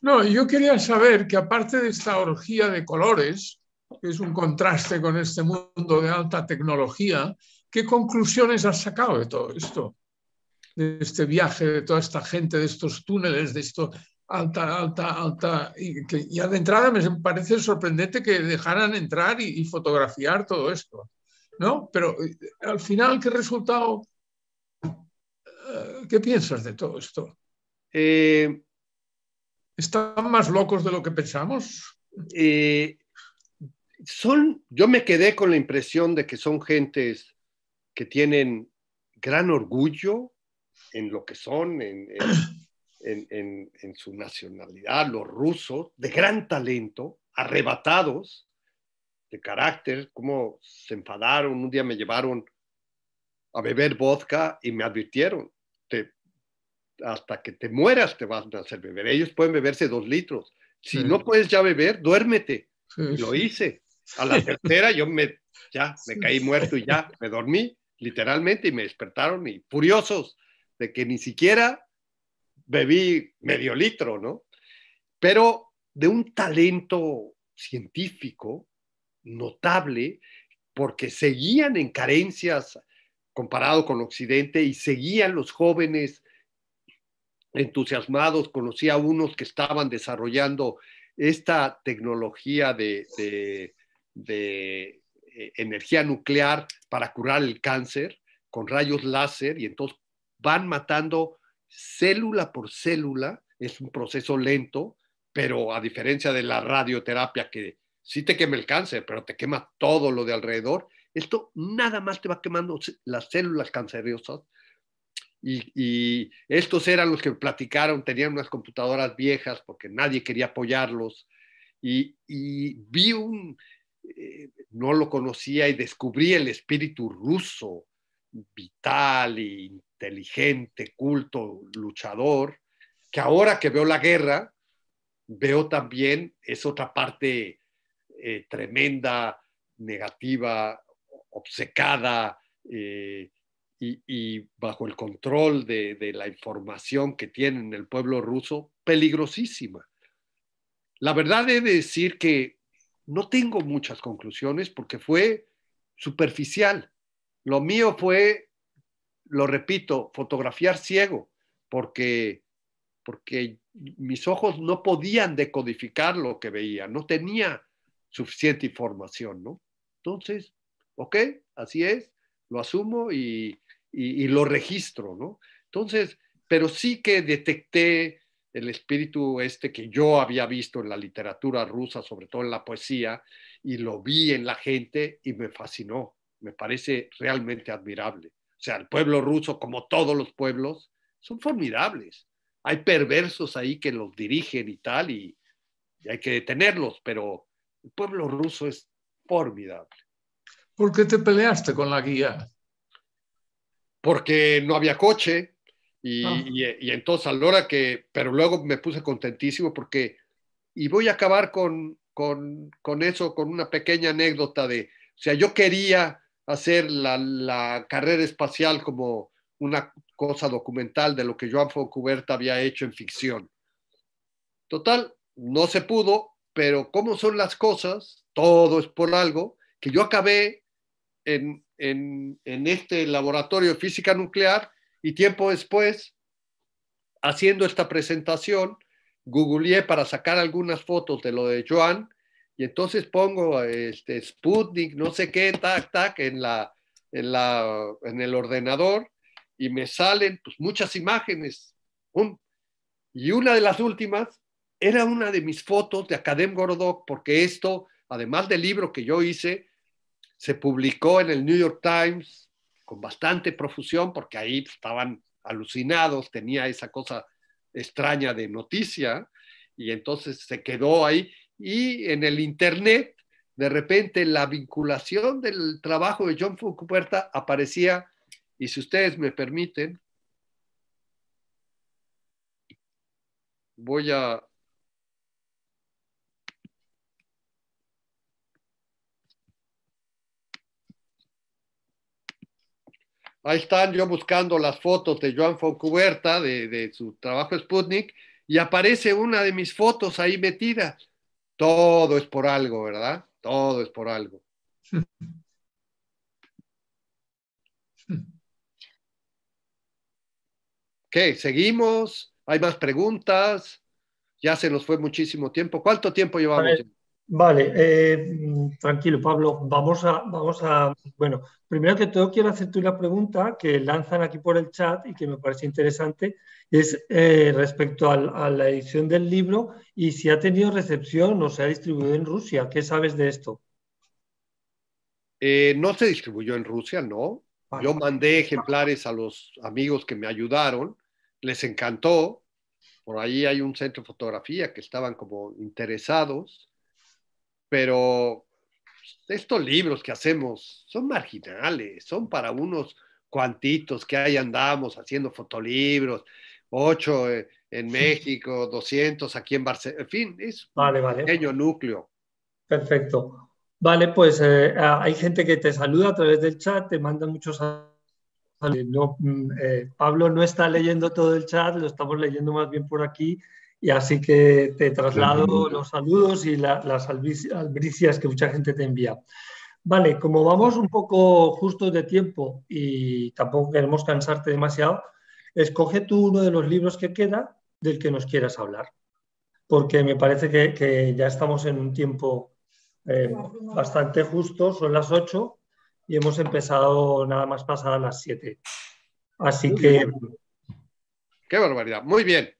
No, yo quería saber que aparte de esta orgía de colores, es un contraste con este mundo de alta tecnología, ¿qué conclusiones has sacado de todo esto? De este viaje, de toda esta gente, de estos túneles, de esto alta, alta, alta. Y, ya de entrada me parece sorprendente que dejaran entrar y, fotografiar todo esto, ¿no? Pero eh, al final, ¿qué resultado? Eh, ¿Qué piensas de todo esto? Eh, ¿Están más locos de lo que pensamos? Eh, son, yo me quedé con la impresión de que son gentes que tienen gran orgullo en lo que son, en, su nacionalidad, los rusos, de gran talento, arrebatados de carácter, como se enfadaron, un día me llevaron a beber vodka y me advirtieron, hasta que te mueras te vas a hacer beber, ellos pueden beberse dos litros, si no puedes ya beber, duérmete. lo hice. A la tercera yo me, ya, me caí muerto y ya, me dormí literalmente y me despertaron y furiosos de que ni siquiera bebí medio litro, ¿no? Pero de un talento científico notable, porque seguían en carencias comparado con Occidente y seguían los jóvenes entusiasmados. Conocí a unos que estaban desarrollando esta tecnología de de eh, energía nuclear para curar el cáncer con rayos láser y entonces van matando célula por célula. Es un proceso lento, pero a diferencia de la radioterapia que sí te quema el cáncer, pero te quema todo lo de alrededor, esto nada más te va quemando las células cancerosas. Y, estos eran los que platicaron, tenían unas computadoras viejas porque nadie quería apoyarlos. y vi un, eh, no lo conocía y descubrí el espíritu ruso, vital, inteligente, culto, luchador, que ahora que veo la guerra, veo también es otra parte eh, tremenda, negativa, obcecada eh, y, bajo el control de, la información que tienen el pueblo ruso, peligrosísima. La verdad es decir que no tengo muchas conclusiones porque fue superficial. Lo mío fue, lo repito, fotografiar ciego, porque, porque mis ojos no podían decodificar lo que veía, no tenía suficiente información, ¿no? Entonces, ok, así es, lo asumo y, y, y lo registro, ¿no? Entonces, pero sí que detecté el espíritu este que yo había visto en la literatura rusa, sobre todo en la poesía, y lo vi en la gente y me fascinó, me parece realmente admirable. O sea, el pueblo ruso, como todos los pueblos, son formidables. Hay perversos ahí que los dirigen y tal, y, hay que detenerlos, pero el pueblo ruso es formidable. ¿Por qué te peleaste con la guía? Porque no había coche Ah. Y, entonces a hora que, pero luego me puse contentísimo porque, y voy a acabar con, eso, con una pequeña anécdota de, o sea, yo quería hacer la, carrera espacial como una cosa documental de lo que Joan Foncuberta había hecho en ficción. Total, no se pudo, pero como son las cosas, todo es por algo, que yo acabé en, en este laboratorio de física nuclear y tiempo después, haciendo esta presentación, googleé para sacar algunas fotos de lo de Joan y entonces pongo este Sputnik, no sé qué, tac, en, la, en, la, en el ordenador y me salen pues, muchas imágenes. Y una de las últimas era una de mis fotos de Academ porque esto, además del libro que yo hice, se publicó en el New York Times, con bastante profusión, porque ahí estaban alucinados, tenía esa cosa extraña de noticia, y entonces se quedó ahí. Y en el Internet, de repente, la vinculación del trabajo de John Puerta aparecía, y si ustedes me permiten, voy a Ahí están yo buscando las fotos de Joan Foncuberta, de, de su trabajo Sputnik, y aparece una de mis fotos ahí metida. Todo es por algo, ¿verdad? Todo es por algo. ¿Qué? ¿Seguimos? ¿Hay más preguntas? Ya se nos fue muchísimo tiempo. ¿Cuánto tiempo llevamos? Pues, Vale, eh, tranquilo, Pablo. Vamos a, vamos a. Bueno, primero que todo quiero hacerte una pregunta que lanzan aquí por el chat y que me parece interesante. Es eh, respecto a la edición del libro y si ha tenido recepción o se ha distribuido en Rusia. ¿Qué sabes de esto? Eh, no se distribuyó en Rusia, no. Yo mandé ejemplares a los amigos que me ayudaron. Les encantó. Por ahí hay un centro de fotografía que estaban como interesados pero estos libros que hacemos son marginales, son para unos cuantitos que ahí andamos haciendo fotolibros, ocho eh, en México, 200 aquí en Barcelona, en fin, es vale, un vale. pequeño núcleo. Perfecto. Vale, pues eh, ah, hay gente que te saluda a través del chat, te manda muchos saludos. Mm, eh, Pablo no está leyendo todo el chat, lo estamos leyendo más bien por aquí y así que te traslado los saludos y las albricias que mucha gente te envía. Vale, como vamos un poco justos de tiempo y tampoco queremos cansarte demasiado, escoge tú uno de los libros que queda del que nos quieras hablar, porque me parece que, ya estamos en un tiempo eh, bastante justo, son las 8 y hemos empezado nada más pasadas las 7. Así que... ¡Qué barbaridad! Muy bien.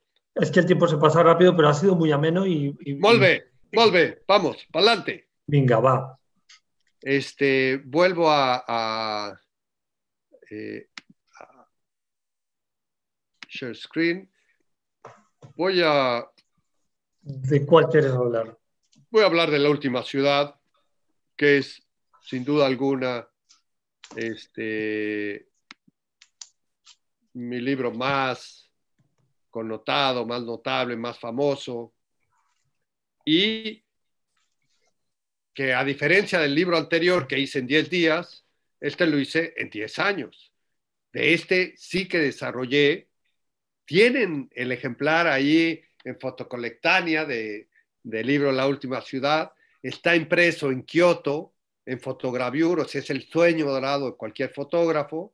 Es que el tiempo se pasa rápido, pero ha sido muy ameno y. y volve, volve, vamos, para adelante. Venga, va. Este, vuelvo a. Eh, a share screen. Voy a. ¿De cuál quieres hablar? Voy a hablar de la última ciudad, que es, sin duda alguna, este, mi libro más connotado, más notable, más famoso, y que a diferencia del libro anterior que hice en 10 días, este lo hice en 10 años. De este sí que desarrollé, tienen el ejemplar ahí en Fotocolectania del libro La Última Ciudad, está impreso en Kioto, en fotograviur, es el sueño dorado de cualquier fotógrafo,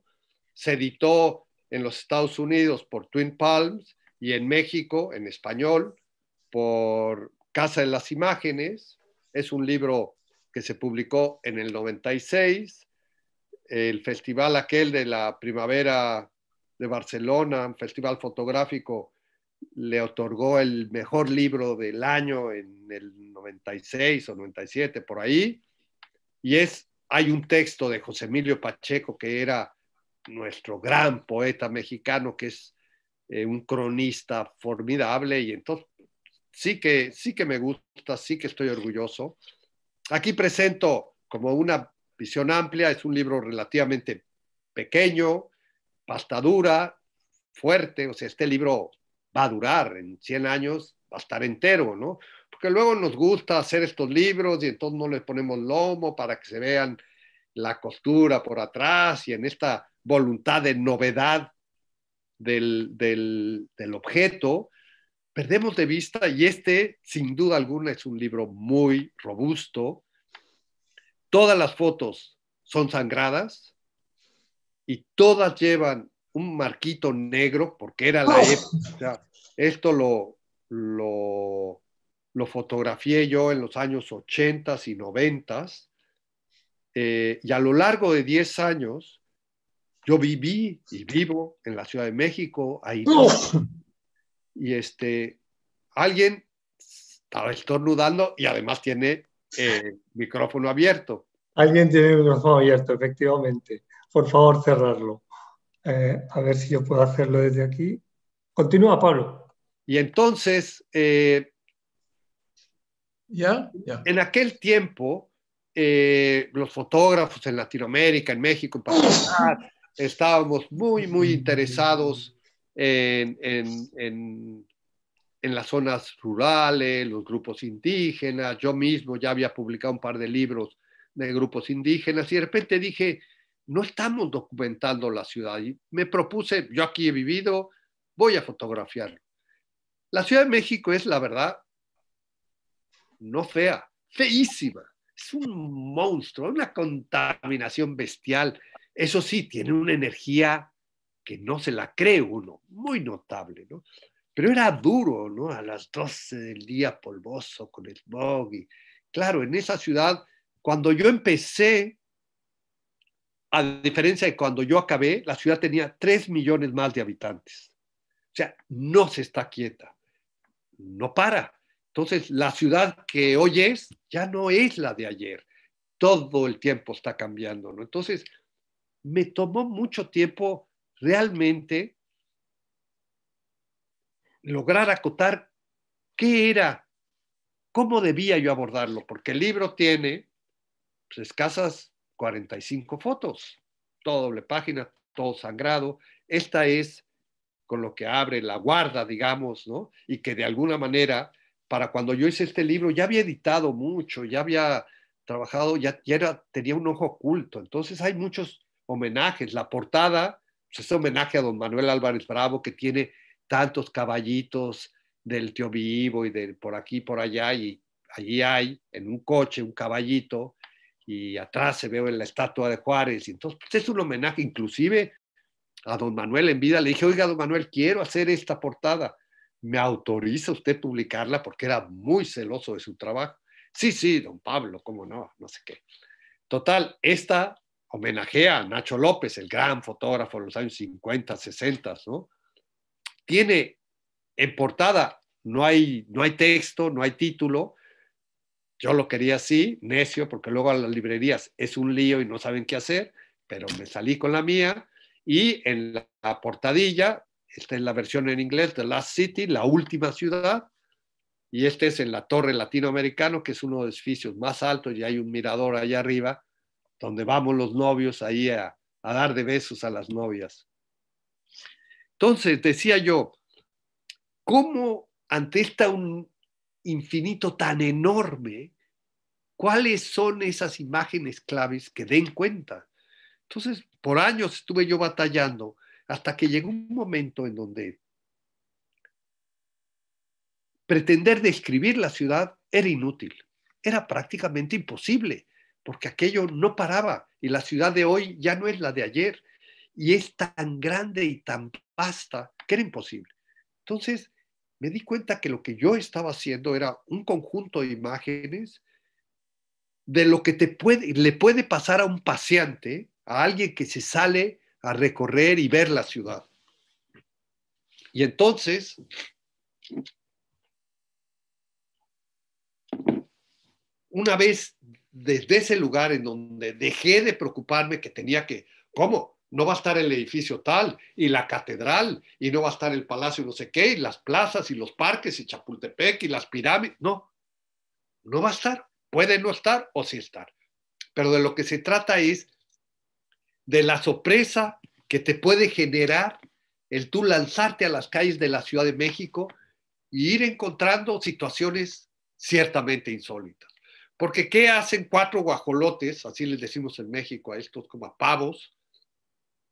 se editó en los Estados Unidos por Twin Palms y en México, en español, por Casa de las Imágenes. Es un libro que se publicó en el 96, el festival aquel de la primavera de Barcelona, un festival fotográfico, le otorgó el mejor libro del año en el 96 o 97, por ahí. Y es, hay un texto de José Emilio Pacheco, que era nuestro gran poeta mexicano, que es eh, un cronista formidable y entonces sí que, sí que me gusta, sí que estoy orgulloso. Aquí presento como una visión amplia, es un libro relativamente pequeño, pasta dura, fuerte, o sea, este libro va a durar en 100 años, va a estar entero, ¿no? Porque luego nos gusta hacer estos libros y entonces no les ponemos lomo para que se vean la costura por atrás y en esta voluntad de novedad del, objeto, perdemos de vista, y este sin duda alguna es un libro muy robusto, todas las fotos son sangradas y todas llevan un marquito negro, porque era la oh. época, esto lo, lo, fotografié yo en los años 80 y 90, eh, y a lo largo de 10 años yo viví y vivo en la Ciudad de México, ahí. Y este, alguien estaba estornudando y además tiene el eh, micrófono abierto. Alguien tiene el micrófono abierto, efectivamente. Por favor, cerrarlo. Eh, a ver si yo puedo hacerlo desde aquí. Continúa, Pablo. Y entonces, eh, ¿Ya? ¿Ya? en aquel tiempo, los fotógrafos en Latinoamérica, en México en particular, estábamos muy, muy interesados en, las zonas rurales, los grupos indígenas. Yo mismo ya había publicado un par de libros de grupos indígenas y de repente dije, no estamos documentando la ciudad. Y me propuse, yo aquí he vivido, voy a fotografiar. La Ciudad de México es, la verdad, no fea, feísima. Es un monstruo, una contaminación bestial eso sí, tiene una energía que no se la cree uno, muy notable, ¿no? Pero era duro, ¿no? A las 12 del día polvoso con el smog. claro, en esa ciudad, cuando yo empecé, a diferencia de cuando yo acabé, la ciudad tenía 3 millones más de habitantes. O sea, no se está quieta, no para. Entonces, la ciudad que hoy es ya no es la de ayer. Todo el tiempo está cambiando, ¿no? Entonces, me tomó mucho tiempo realmente lograr acotar qué era, cómo debía yo abordarlo, porque el libro tiene pues, escasas 45 fotos, todo doble página, todo sangrado. Esta es con lo que abre la guarda, digamos, ¿no? Y que de alguna manera, para cuando yo hice este libro, ya había editado mucho, ya había trabajado, ya, tenía un ojo oculto. Entonces hay muchos homenajes. La portada, pues, es homenaje a don Manuel Álvarez Bravo, que tiene tantos caballitos del tío vivo y de por aquí, por allá, y allí hay en un coche un caballito, y atrás se ve la estatua de Juárez. entonces, pues, es un homenaje inclusive a don Manuel en vida. Le dije, oiga, don Manuel, quiero hacer esta portada. ¿Me autoriza usted publicarla? Porque era muy celoso de su trabajo. Sí, sí, don Pablo, cómo no, no sé qué. Total, esta homenajea a Nacho López, el gran fotógrafo de los años 50, 60, ¿no? Tiene en portada, no hay, no hay texto, no hay título. Yo lo quería así, necio, porque luego a las librerías es un lío y no saben qué hacer, pero me salí con la mía. Y en la portadilla, esta es la versión en inglés, de Last City, la última ciudad, y este es en la Torre Latinoamericano, que es uno de los edificios más altos y hay un mirador allá arriba donde vamos los novios ahí a, dar de besos a las novias. Entonces, decía yo, ¿cómo ante este infinito tan enorme, cuáles son esas imágenes claves que den cuenta? Entonces, por años estuve yo batallando hasta que llegó un momento en donde pretender describir la ciudad era inútil, era prácticamente imposible porque aquello no paraba y la ciudad de hoy ya no es la de ayer y es tan grande y tan vasta que era imposible. Entonces me di cuenta que lo que yo estaba haciendo era un conjunto de imágenes de lo que te puede, le puede pasar a un paseante, a alguien que se sale a recorrer y ver la ciudad. Y entonces, una vez desde ese lugar en donde dejé de preocuparme que tenía que, ¿cómo? No va a estar el edificio tal y la catedral y no va a estar el palacio no sé qué y las plazas y los parques y Chapultepec y las pirámides. No, no va a estar. Puede no estar o sí estar. Pero de lo que se trata es de la sorpresa que te puede generar el tú lanzarte a las calles de la Ciudad de México y ir encontrando situaciones ciertamente insólitas. Porque ¿qué hacen cuatro guajolotes, así les decimos en México a estos como a pavos,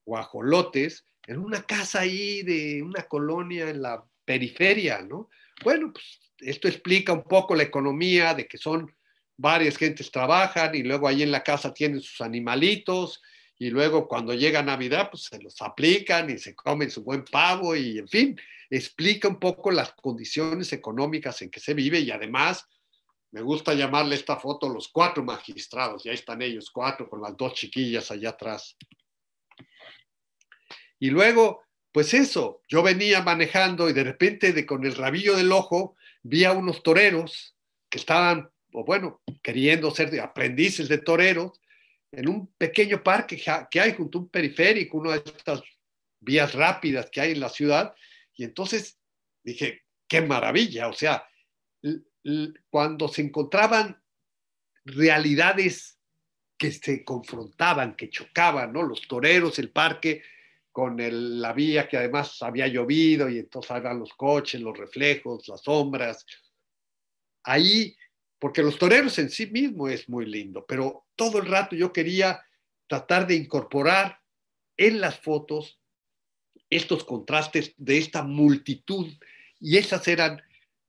guajolotes, en una casa ahí de una colonia en la periferia, ¿no? Bueno, pues esto explica un poco la economía de que son varias gentes trabajan y luego ahí en la casa tienen sus animalitos y luego cuando llega Navidad pues se los aplican y se comen su buen pavo y en fin, explica un poco las condiciones económicas en que se vive y además me gusta llamarle esta foto los cuatro magistrados, y ahí están ellos cuatro con las dos chiquillas allá atrás. Y luego, pues eso, yo venía manejando y de repente con el rabillo del ojo vi a unos toreros que estaban, o bueno, queriendo ser aprendices de toreros en un pequeño parque que hay junto a un periférico, una de estas vías rápidas que hay en la ciudad. Y entonces dije, qué maravilla, o sea, cuando se encontraban realidades que se confrontaban, que chocaban, ¿no? Los toreros, el parque, con la vía que además había llovido y entonces eran los coches, los reflejos, las sombras. Ahí, porque los toreros en sí mismo es muy lindo, pero todo el rato yo quería tratar de incorporar en las fotos estos contrastes de esta multitud y esas eran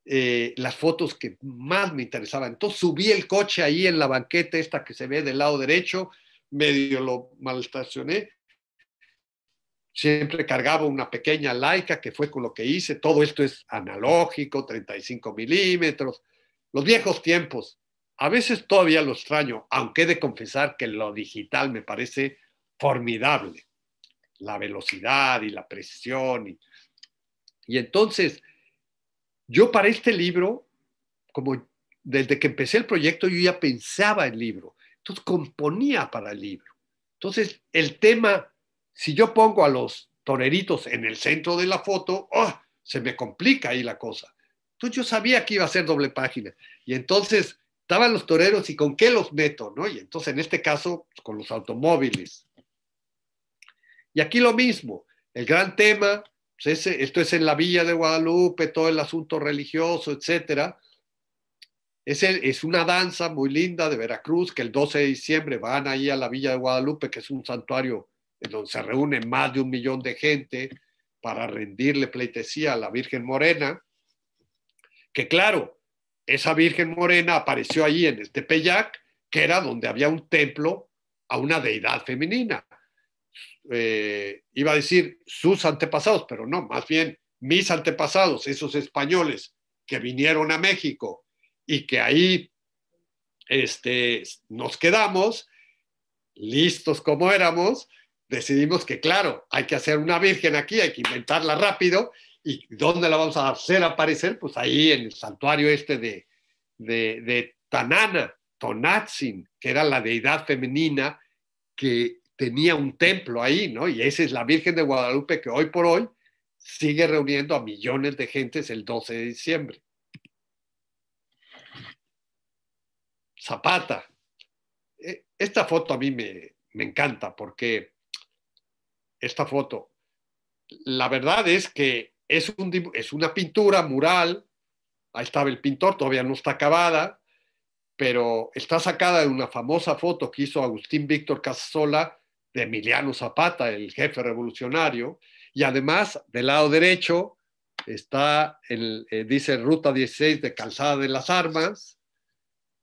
eh, las fotos que más me interesaban. Entonces subí el coche ahí en la banqueta, esta que se ve del lado derecho, medio lo mal estacioné. Siempre cargaba una pequeña laica que fue con lo que hice. Todo esto es analógico, 35 milímetros, los viejos tiempos. A veces todavía lo extraño, aunque he de confesar que lo digital me parece formidable. La velocidad y la presión. y entonces, yo para este libro, como desde que empecé el proyecto, yo ya pensaba el libro, entonces componía para el libro. Entonces, el tema, si yo pongo a los toreritos en el centro de la foto, ¡ah! se me complica ahí la cosa. Entonces yo sabía que iba a ser doble página. Y entonces estaban los toreros y con qué los meto, ¿no? Y entonces en este caso, pues, con los automóviles. Y aquí lo mismo, el gran tema, pues, esto es en la villa de Guadalupe, todo el asunto religioso, etcétera. Es, es una danza muy linda de Veracruz que el 12 de diciembre van ahí a la villa de Guadalupe, que es un santuario en donde se reúne más de un millón de gente para rendirle pleitesía a la Virgen Morena, que claro, esa Virgen Morena apareció ahí en este peyac, que era donde había un templo a una deidad femenina. Eh, iba a decir sus antepasados, pero no, más bien mis antepasados, esos españoles que vinieron a México y que ahí este, nos quedamos, listos como éramos, decidimos que claro, hay que hacer una virgen aquí, hay que inventarla rápido, y ¿dónde la vamos a hacer aparecer? Pues ahí en el santuario este de, de, de Tanana, Tonatzin, que era la deidad femenina que tenía un templo ahí, ¿no? Y esa es la Virgen de Guadalupe que hoy por hoy sigue reuniendo a millones de gentes el 12 de diciembre. Zapata. E, esta foto a mí me, encanta porque esta foto, la verdad es que es, es una pintura mural, ahí estaba el pintor, todavía no está acabada, pero está sacada de una famosa foto que hizo Agustín Víctor Casasola de Emiliano Zapata, el jefe revolucionario, y además del lado derecho está, el, eh, dice Ruta 16 de Calzada de las Armas,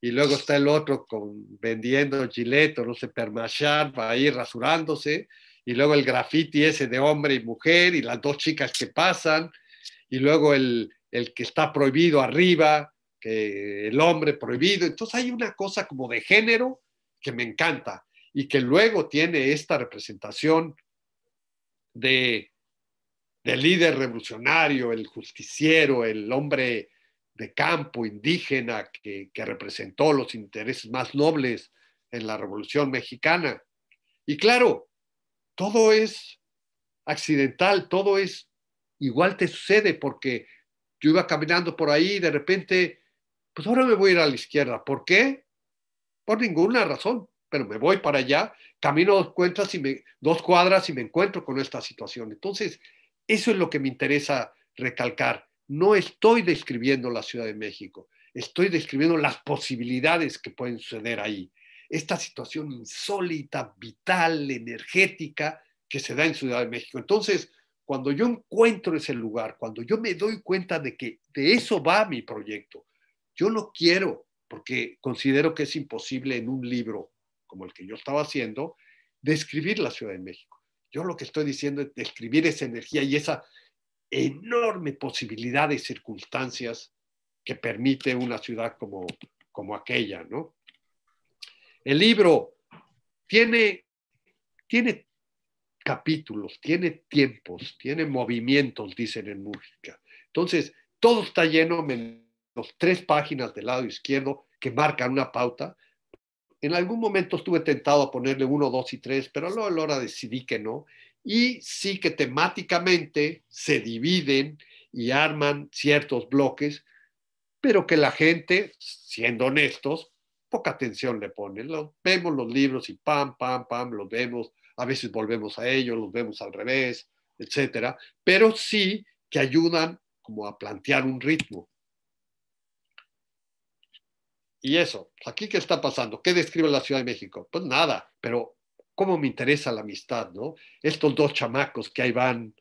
y luego está el otro con, vendiendo gileto, no sé, permachar, va ir rasurándose, y luego el graffiti ese de hombre y mujer, y las dos chicas que pasan, y luego el, el que está prohibido arriba, que el hombre prohibido. Entonces hay una cosa como de género que me encanta y que luego tiene esta representación de, líder revolucionario, el justiciero, el hombre de campo indígena que, que representó los intereses más nobles en la Revolución Mexicana. Y claro, todo es accidental, todo es igual te sucede porque yo iba caminando por ahí y de repente, pues ahora me voy a ir a la izquierda. ¿Por qué? Por ninguna razón pero me voy para allá, camino dos, cuentas y me, dos cuadras y me encuentro con esta situación. Entonces, eso es lo que me interesa recalcar. No estoy describiendo la Ciudad de México, estoy describiendo las posibilidades que pueden suceder ahí. Esta situación insólita, vital, energética que se da en Ciudad de México. Entonces, cuando yo encuentro ese lugar, cuando yo me doy cuenta de que de eso va mi proyecto, yo no quiero, porque considero que es imposible en un libro como el que yo estaba haciendo, describir la Ciudad de México. Yo lo que estoy diciendo es describir esa energía y esa enorme posibilidad de circunstancias que permite una ciudad como, aquella, ¿no? El libro tiene, tiene capítulos, tiene tiempos, tiene movimientos, dicen en música. Entonces, todo está lleno menos tres páginas del lado izquierdo que marcan una pauta en algún momento estuve tentado a ponerle uno, dos y tres, pero luego a la hora decidí que no. Y sí que temáticamente se dividen y arman ciertos bloques, pero que la gente, siendo honestos, poca atención le pone. Los, vemos los libros y pam, pam, pam, los vemos, a veces volvemos a ellos, los vemos al revés, etcétera, pero sí que ayudan como a plantear un ritmo. Y eso, pues, aquí qué está pasando, ¿qué describe la Ciudad de México? Pues nada, pero cómo me interesa la amistad, ¿no? Estos dos chamacos que ahí van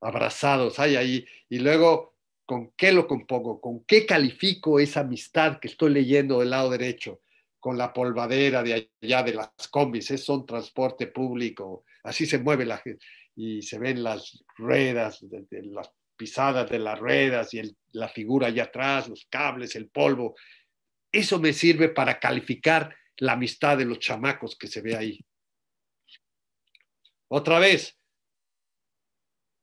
abrazados, hay ahí, y luego, ¿con qué lo compongo? ¿Con qué califico esa amistad que estoy leyendo del lado derecho? Con la polvadera de allá de las combis, es ¿Eh? son transporte público, así se mueve la gente, y se ven las ruedas, las pisadas de las ruedas y la figura allá atrás, los cables, el polvo, eso me sirve para calificar la amistad de los chamacos que se ve ahí. Otra vez,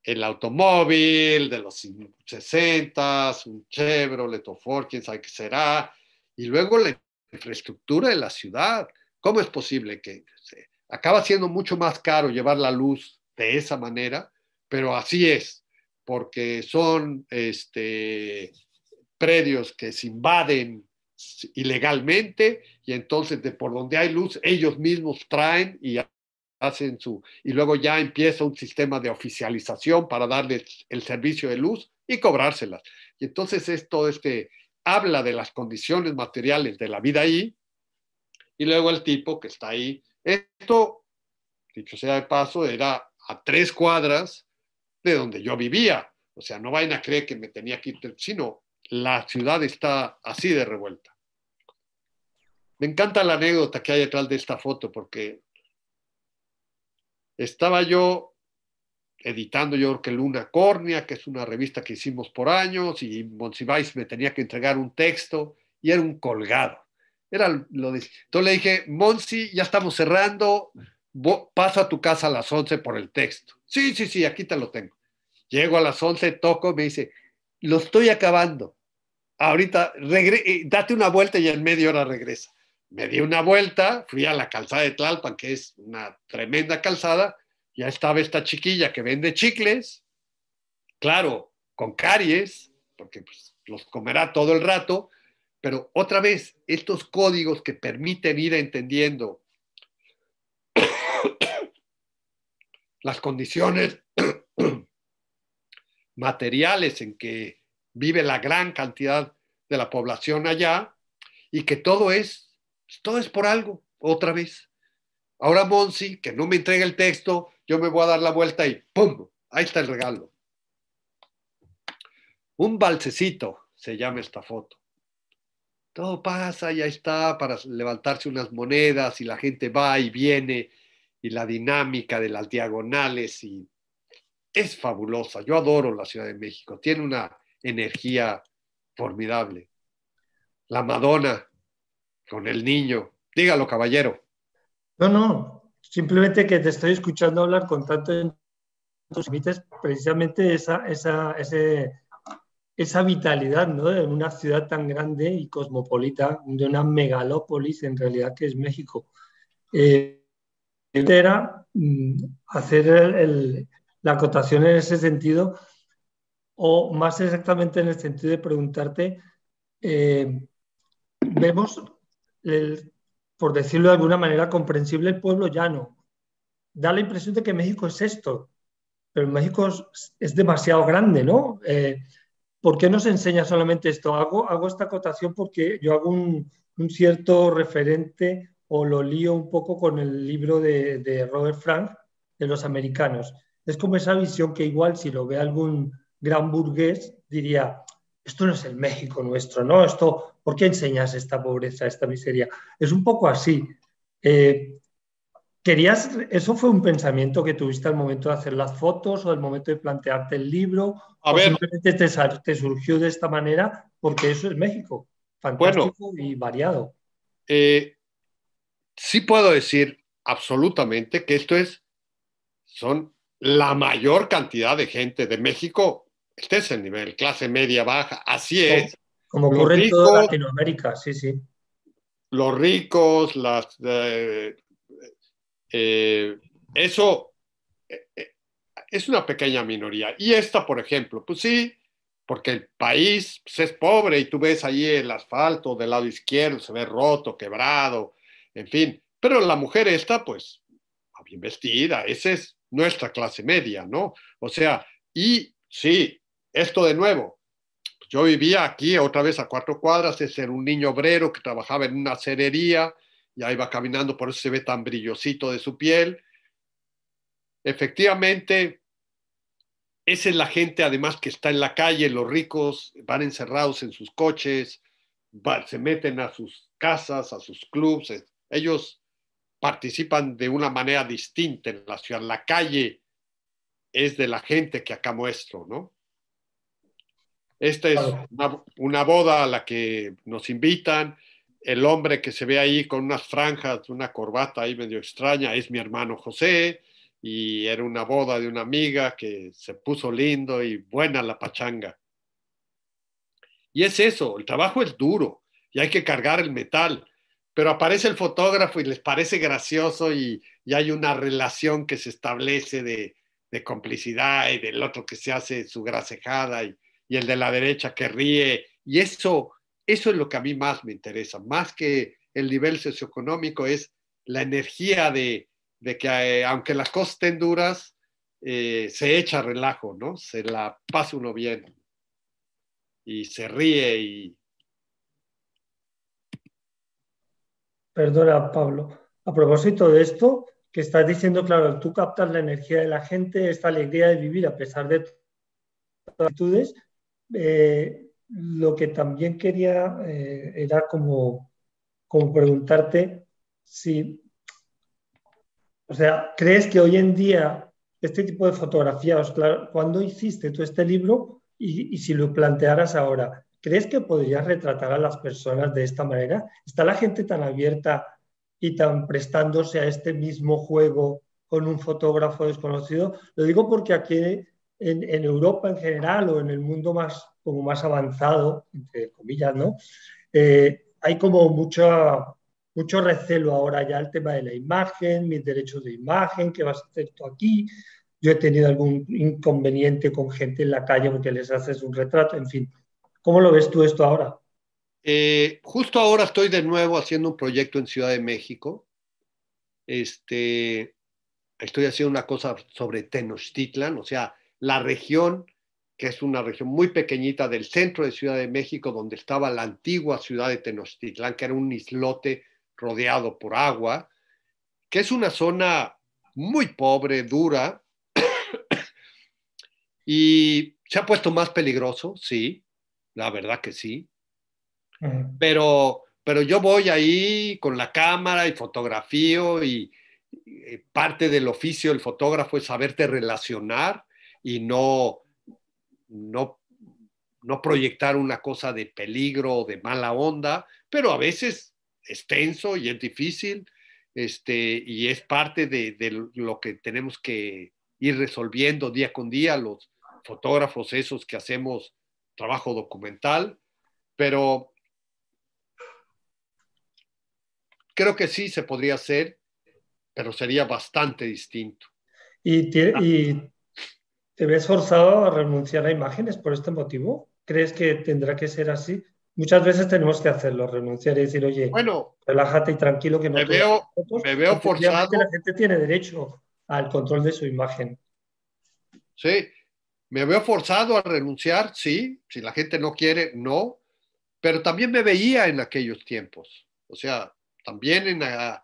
el automóvil de los 60, un Chevrolet o Ford, quién sabe qué será, y luego la infraestructura de la ciudad. ¿Cómo es posible que se acaba siendo mucho más caro llevar la luz de esa manera? Pero así es, porque son este, predios que se invaden ilegalmente y entonces de por donde hay luz ellos mismos traen y hacen su y luego ya empieza un sistema de oficialización para darles el servicio de luz y cobrárselas. Y entonces esto este habla de las condiciones materiales de la vida ahí y luego el tipo que está ahí. Esto, dicho sea de paso, era a tres cuadras de donde yo vivía. O sea, no vayan a creer que me tenía que ir, sino la ciudad está así de revuelta. Me encanta la anécdota que hay detrás de esta foto porque estaba yo editando, yo creo que Luna Córnea, que es una revista que hicimos por años, y Monsiváis me tenía que entregar un texto y era un colgado. Era lo Entonces le dije, Monsi, ya estamos cerrando, pasa a tu casa a las 11 por el texto. Sí, sí, sí, aquí te lo tengo. Llego a las 11, toco, me dice, lo estoy acabando. Ahorita, eh, date una vuelta y en media hora regresa me di una vuelta, fui a la calzada de Tlalpan, que es una tremenda calzada, ya estaba esta chiquilla que vende chicles, claro, con caries, porque pues, los comerá todo el rato, pero otra vez, estos códigos que permiten ir entendiendo las condiciones materiales en que vive la gran cantidad de la población allá y que todo es todo es por algo, otra vez. Ahora Monsi, que no me entregue el texto, yo me voy a dar la vuelta y ¡pum! Ahí está el regalo. Un balsecito se llama esta foto. Todo pasa y ahí está para levantarse unas monedas y la gente va y viene y la dinámica de las diagonales y es fabulosa. Yo adoro la Ciudad de México, tiene una energía formidable. La Madonna, con el niño. Dígalo, caballero. No, no, simplemente que te estoy escuchando hablar con tanto en límites, precisamente esa, esa, ese, esa vitalidad ¿no? de una ciudad tan grande y cosmopolita, de una megalópolis en realidad que es México. Eh, era mm, hacer la acotación en ese sentido, o más exactamente en el sentido de preguntarte, eh, vemos por decirlo de alguna manera comprensible, el pueblo llano. Da la impresión de que México es esto, pero México es, demasiado grande, ¿no? Eh, ¿Por qué no se enseña solamente esto? Hago, esta acotación porque yo hago un, cierto referente o lo lío un poco con el libro de, Robert Frank de los americanos. Es como esa visión que igual si lo ve algún gran burgués diría, esto no es el México nuestro, ¿no? Esto, ¿por qué enseñas esta pobreza, esta miseria? Es un poco así. Eh, querías, eso fue un pensamiento que tuviste al momento de hacer las fotos o al momento de plantearte el libro. A ver. Simplemente te, surgió de esta manera porque eso es México. Fantástico y variado. Eh, sí puedo decir absolutamente que esto es, son la mayor cantidad de gente de México este es el nivel, clase media baja, así es. Como ocurre en toda Latinoamérica, sí, sí. Los ricos, las... Eh, eh, eso eh, es una pequeña minoría. Y esta, por ejemplo, pues sí, porque el país pues, es pobre y tú ves ahí el asfalto del lado izquierdo, se ve roto, quebrado, en fin. Pero la mujer esta, pues, bien vestida, esa es nuestra clase media, ¿no? O sea, y sí, esto de nuevo, yo vivía aquí otra vez a cuatro cuadras, ese era un niño obrero que trabajaba en una y ahí va caminando, por eso se ve tan brillosito de su piel. Efectivamente, esa es la gente además que está en la calle, los ricos van encerrados en sus coches, se meten a sus casas, a sus clubes, ellos participan de una manera distinta en la ciudad. La calle es de la gente que acá muestro, ¿no? Esta es una, boda a la que nos invitan. El hombre que se ve ahí con unas franjas, una corbata ahí medio extraña, es mi hermano José. Y era una boda de una amiga que se puso lindo y buena la pachanga. Y es eso, el trabajo es duro y hay que cargar el metal. Pero aparece el fotógrafo y les parece gracioso y, hay una relación que se establece de, complicidad y del otro que se hace su gracejada, y, y el de la derecha que ríe. Y eso, eso es lo que a mí más me interesa, más que el nivel socioeconómico, es la energía de, de que eh, aunque las cosas estén duras, eh, se echa relajo, ¿no? Se la pasa uno bien y se ríe y... Perdona, Pablo. A propósito de esto, que estás diciendo, claro, tú captas la energía de la gente, esta alegría de vivir a pesar de todas las actitudes, eh, lo que también quería eh, era como, preguntarte si, o sea, ¿crees que hoy en día este tipo de fotografías, cuando hiciste tú este libro y, y si lo plantearas ahora, ¿crees que podrías retratar a las personas de esta manera? ¿Está la gente tan abierta y tan prestándose a este mismo juego con un fotógrafo desconocido? Lo digo porque aquí en, Europa en general o en el mundo más, como más avanzado, entre comillas, ¿no? Eh, hay como mucho mucho recelo ahora ya al tema de la imagen, mis derechos de imagen, qué vas a hacer tú aquí. Yo he tenido algún inconveniente con gente en la calle porque les haces un retrato, en fin. ¿Cómo lo ves tú esto ahora? Eh, justo ahora estoy de nuevo haciendo un proyecto en Ciudad de México. Este, estoy haciendo una cosa sobre Tenochtitlan, o sea, la región, que es una región muy pequeñita del centro de Ciudad de México, donde estaba la antigua ciudad de Tenochtitlán, que era un islote rodeado por agua, que es una zona muy pobre, dura, y se ha puesto más peligroso, sí, la verdad que sí, pero, pero yo voy ahí con la cámara y fotografío y, y parte del oficio del fotógrafo es saberte relacionar y no, no, proyectar una cosa de peligro o de mala onda, pero a veces es tenso y es difícil, este, y es parte de, lo que tenemos que ir resolviendo día con día los fotógrafos esos que hacemos trabajo documental, pero creo que sí se podría hacer, pero sería bastante distinto. Y, y ¿Te ves forzado a renunciar a imágenes por este motivo? ¿Crees que tendrá que ser así? Muchas veces tenemos que hacerlo, renunciar y decir, oye, bueno, relájate y tranquilo que no me veo, me veo forzado. La gente tiene derecho al control de su imagen. Sí, me veo forzado a renunciar, sí, si la gente no quiere, no, pero también me veía en aquellos tiempos. O sea, también en ah,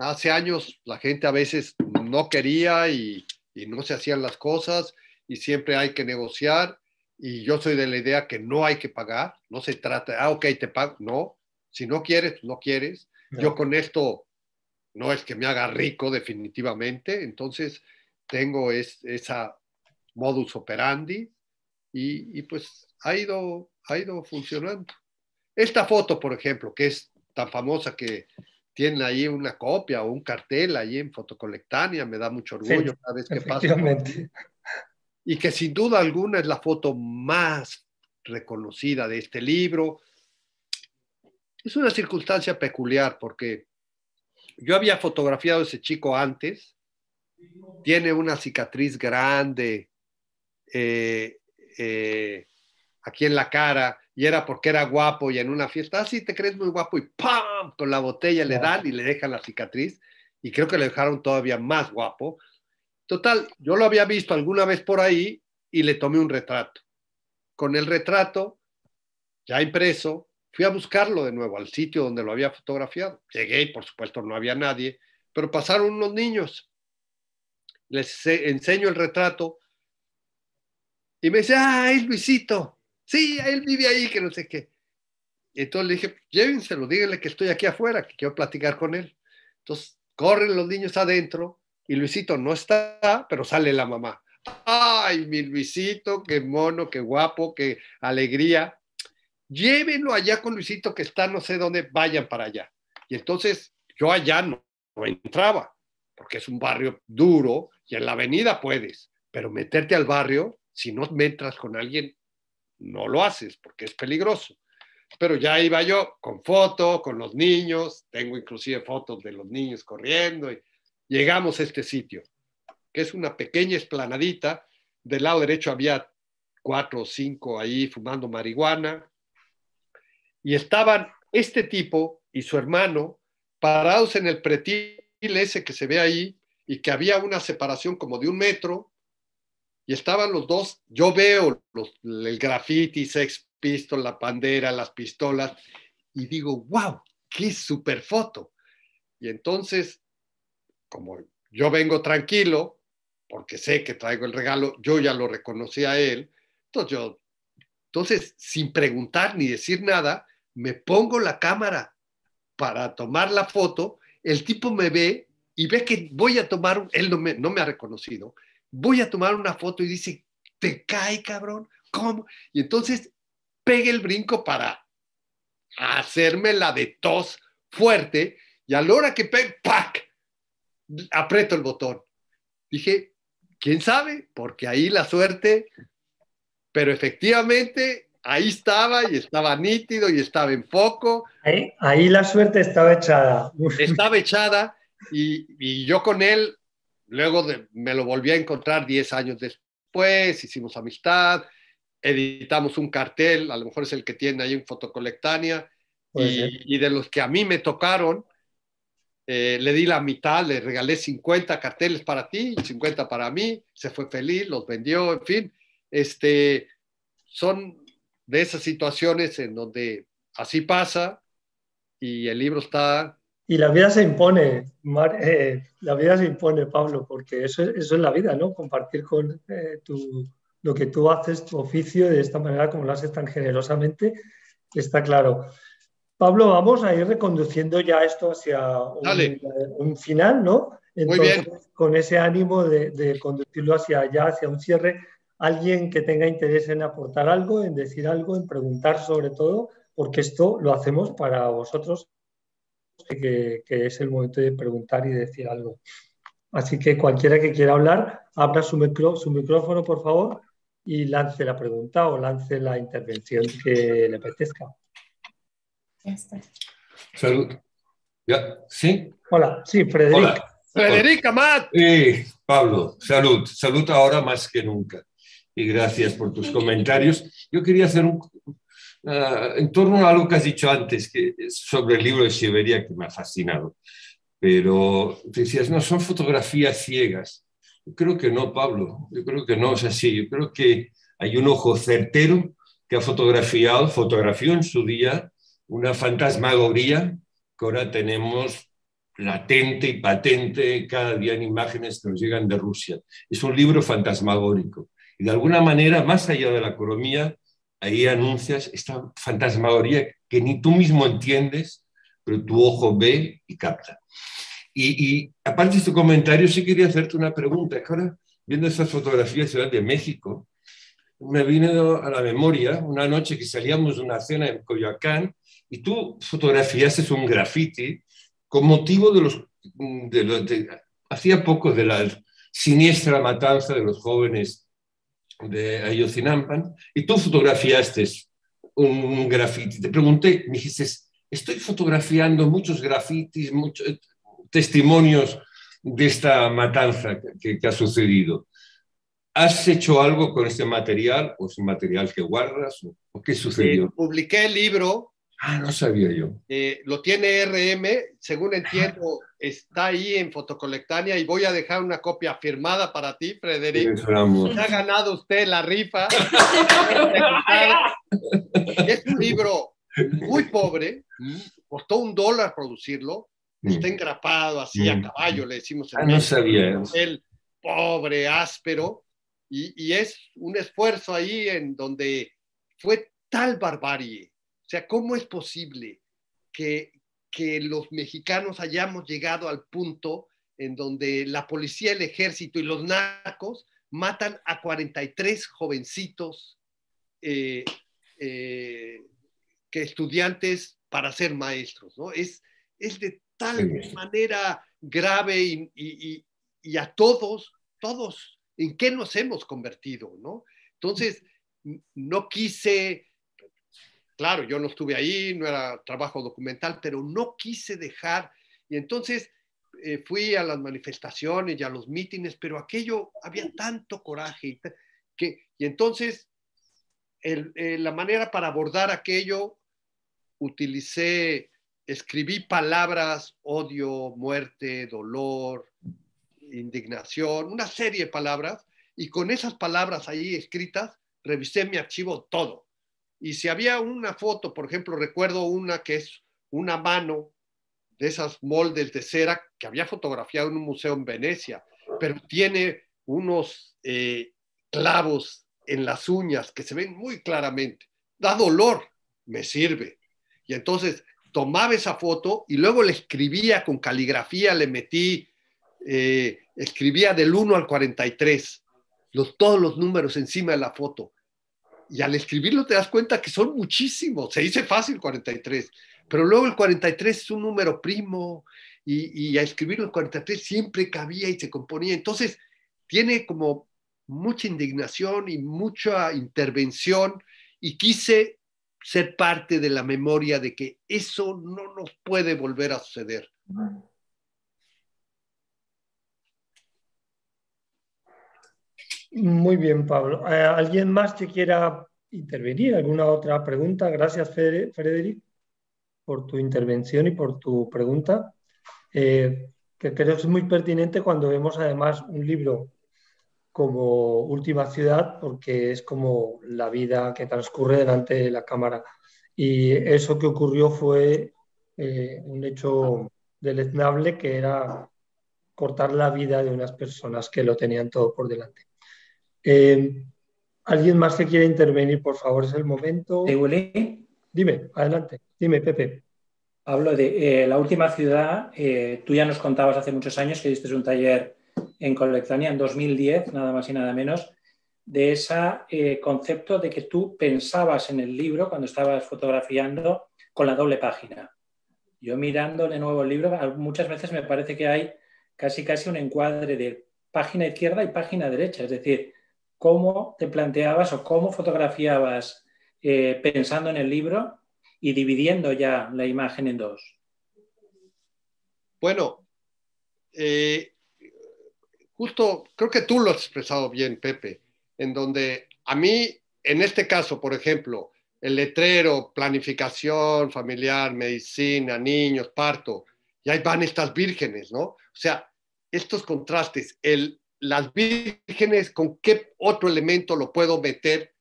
hace años la gente a veces no quería y y no se hacían las cosas y siempre hay que negociar y yo soy de la idea que no hay que pagar, no se trata, ah, ok, te pago, no, si no quieres, pues no quieres. Yo con esto no es que me haga rico definitivamente, entonces tengo es, esa modus operandi y, y, pues ha ido, ha ido funcionando. Esta foto, por ejemplo, que es tan famosa que tienen ahí una copia o un cartel ahí en Fotocolectania. me da mucho orgullo cada vez que paso. Y que sin duda alguna es la foto más reconocida de este libro. Es una circunstancia peculiar porque yo había fotografiado a ese chico antes, tiene una cicatriz grande eh, eh, aquí en la cara, y era porque era guapo y en una fiesta, así ah, te crees muy guapo y ¡pam! Con la botella le dan y le dejan la cicatriz y creo que le dejaron todavía más guapo. Total, yo lo había visto alguna vez por ahí y le tomé un retrato. Con el retrato, ya impreso, fui a buscarlo de nuevo al sitio donde lo había fotografiado. Llegué y por supuesto no había nadie, pero pasaron unos niños. Les enseño el retrato y me dice, ah, es Luisito. Sí, él vive ahí, que no sé qué. Entonces le dije, llévenselo, díganle que estoy aquí afuera, que quiero platicar con él. Entonces corren los niños adentro y Luisito no está, pero sale la mamá. Ay, mi Luisito, qué mono, qué guapo, qué alegría. Llévenlo allá con Luisito que está no sé dónde, vayan para allá. Y entonces yo allá no, entraba, porque es un barrio duro y en la avenida puedes, pero meterte al barrio, si no me entras con alguien, no lo haces porque es peligroso. Pero ya iba yo con foto, con los niños, tengo inclusive fotos de los niños corriendo y llegamos a este sitio, que es una pequeña esplanadita. Del lado derecho había cuatro o cinco ahí fumando marihuana y estaban este tipo y su hermano parados en el pretil ese que se ve ahí y que había una separación como de un metro y estaban los dos, yo veo el graffiti, Sex Pistol, la pandera, las pistolas, y digo, wow, qué super foto. Y entonces, como yo vengo tranquilo, porque sé que traigo el regalo, yo ya lo reconocí a él, entonces yo, entonces sin preguntar ni decir nada, me pongo la cámara para tomar la foto, el tipo me ve y ve que voy a tomar, él no me, no me ha reconocido, voy a tomar una foto y dice, te cae, cabrón, ¿cómo? Y entonces pegue el brinco para hacerme la de tos fuerte y a la hora que pegue, ¡pac! Aprieto el botón. Dije, ¿quién sabe? Porque ahí la suerte, pero efectivamente ahí estaba y estaba nítido y estaba en foco. Ahí, la suerte estaba echada. Estaba echada y yo con él luego de, me lo volví a encontrar 10 años después, hicimos amistad, editamos un cartel, a lo mejor es el que tiene ahí en Fotocolectania, y, de los que a mí me tocaron, eh, le di la mitad, le regalé 50 carteles para ti, 50 para mí, se fue feliz, los vendió, en fin, este, son de esas situaciones en donde así pasa y el libro está y la vida se impone, eh, la vida se impone, Pablo, porque eso, es la vida, ¿no? Compartir con eh, lo que tú haces, tu oficio, de esta manera como lo haces tan generosamente, está claro. Pablo, vamos a ir reconduciendo ya esto hacia un, final, ¿no? Muy bien. con ese ánimo de, de, conducirlo hacia allá, hacia un cierre, alguien que tenga interés en aportar algo, en decir algo, en preguntar sobre todo, porque esto lo hacemos para vosotros que, es el momento de preguntar y decir algo. Así que cualquiera que quiera hablar, abra su, micrófono, por favor, y lance la pregunta o lance la intervención que le apetezca. Salud. ¿Ya? ¿Sí? Hola, sí, Frederic. Frederica Mat. Sí, Pablo, salud. Salud ahora más que nunca. Y gracias por tus comentarios. Yo quería hacer un, Ah, en torno a algo que has dicho antes que, sobre el libro de Siberia que me ha fascinado. Pero decías, no, son fotografías ciegas. Yo creo que no, Pablo. Yo creo que no es así. Yo creo que hay un ojo certero que ha fotografiado, fotografió en su día una fantasmagoría que ahora tenemos latente y patente cada día en imágenes que nos llegan de Rusia. Es un libro fantasmagórico. Y de alguna manera, más allá de la economía, ahí anuncias esta fantasmagoría que ni tú mismo entiendes, pero tu ojo ve y capta. Y, aparte de este comentario, sí quería hacerte una pregunta. que ahora, viendo estas fotografías de Ciudad de México, me viene a la memoria una noche que salíamos de una cena en Coyoacán y tú fotografiaste un grafiti con motivo de los... De hacía poco de la siniestra matanza de los jóvenes de Ayotzinampan y tú fotografiaste un grafiti. Te pregunté, me dijiste, estoy fotografiando muchos grafitis, muchos eh, testimonios de esta matanza que, ha sucedido. ¿Has hecho algo con este material o es un material que guardas o, qué sucedió? Sí, publiqué el libro Ah, no sabía yo. Eh, lo tiene RM, según entiendo, está ahí en Fotocolectania y voy a dejar una copia firmada para ti, Frederic Ha ganado usted la rifa. es un libro muy pobre, mm, costó un dólar producirlo, está mm. engrapado así a mm. caballo, le decimos. ah, no sabía El pobre, áspero, y, y es un esfuerzo ahí en donde fue tal barbarie o sea, ¿cómo es posible que, los mexicanos hayamos llegado al punto en donde la policía, el ejército y los narcos matan a 43 jovencitos eh, eh, que estudiantes para ser maestros, ¿no? Es, es de tal manera grave y, y, a todos, todos, ¿en qué nos hemos convertido, no? Entonces, no quise Claro, yo no estuve ahí, no era trabajo documental, pero no quise dejar. Y entonces eh, fui a las manifestaciones y a los mítines, pero aquello había tanto coraje. Y, que, y entonces eh, la manera para abordar aquello, utilicé, escribí palabras, odio, muerte, dolor, indignación, una serie de palabras, y con esas palabras ahí escritas, revisé mi archivo todo. Y si había una foto, por ejemplo, recuerdo una que es una mano de esas moldes de cera que había fotografiado en un museo en Venecia, pero tiene unos eh, clavos en las uñas que se ven muy claramente. Da dolor, me sirve. Y entonces tomaba esa foto y luego le escribía con caligrafía, le metí, eh, escribía del 1 al 43, los, todos los números encima de la foto y al escribirlo te das cuenta que son muchísimos. Se dice fácil 43, pero luego el 43 es un número primo y, y a escribirlo el 43 siempre cabía y se componía. Entonces, tiene como mucha indignación y mucha intervención y quise ser parte de la memoria de que eso no nos puede volver a suceder. Muy bien, Pablo. Eh, ¿Alguien más que quiera intervenir? ¿Alguna otra pregunta? Gracias, Frederic, por tu intervención y por tu pregunta, eh, que creo que es muy pertinente cuando vemos además un libro como Última Ciudad, porque es como la vida que transcurre delante de la cámara. Y eso que ocurrió fue eh, un hecho deleznable que era cortar la vida de unas personas que lo tenían todo por delante. Eh, ¿Alguien más que quiera intervenir, por favor? Es el momento. ¿Te Dime, adelante. Dime, Pepe. Hablo de eh, la última ciudad. Eh, tú ya nos contabas hace muchos años que hiciste un taller en Colectania en 2010, nada más y nada menos, de ese concepto de que tú pensabas en el libro cuando estabas fotografiando con la doble página. Yo mirando de nuevo el libro, muchas veces me parece que hay casi casi un encuadre de página izquierda y página derecha, es decir, cómo te planteabas o cómo fotografiabas eh, pensando en el libro y dividiendo ya la imagen en dos? Bueno, eh, justo creo que tú lo has expresado bien, Pepe, en donde a mí, en este caso, por ejemplo, el letrero, planificación familiar, medicina, niños, parto, y ahí van estas vírgenes, ¿no? O sea, estos contrastes, el las vírgenes, ¿con qué otro elemento lo puedo meter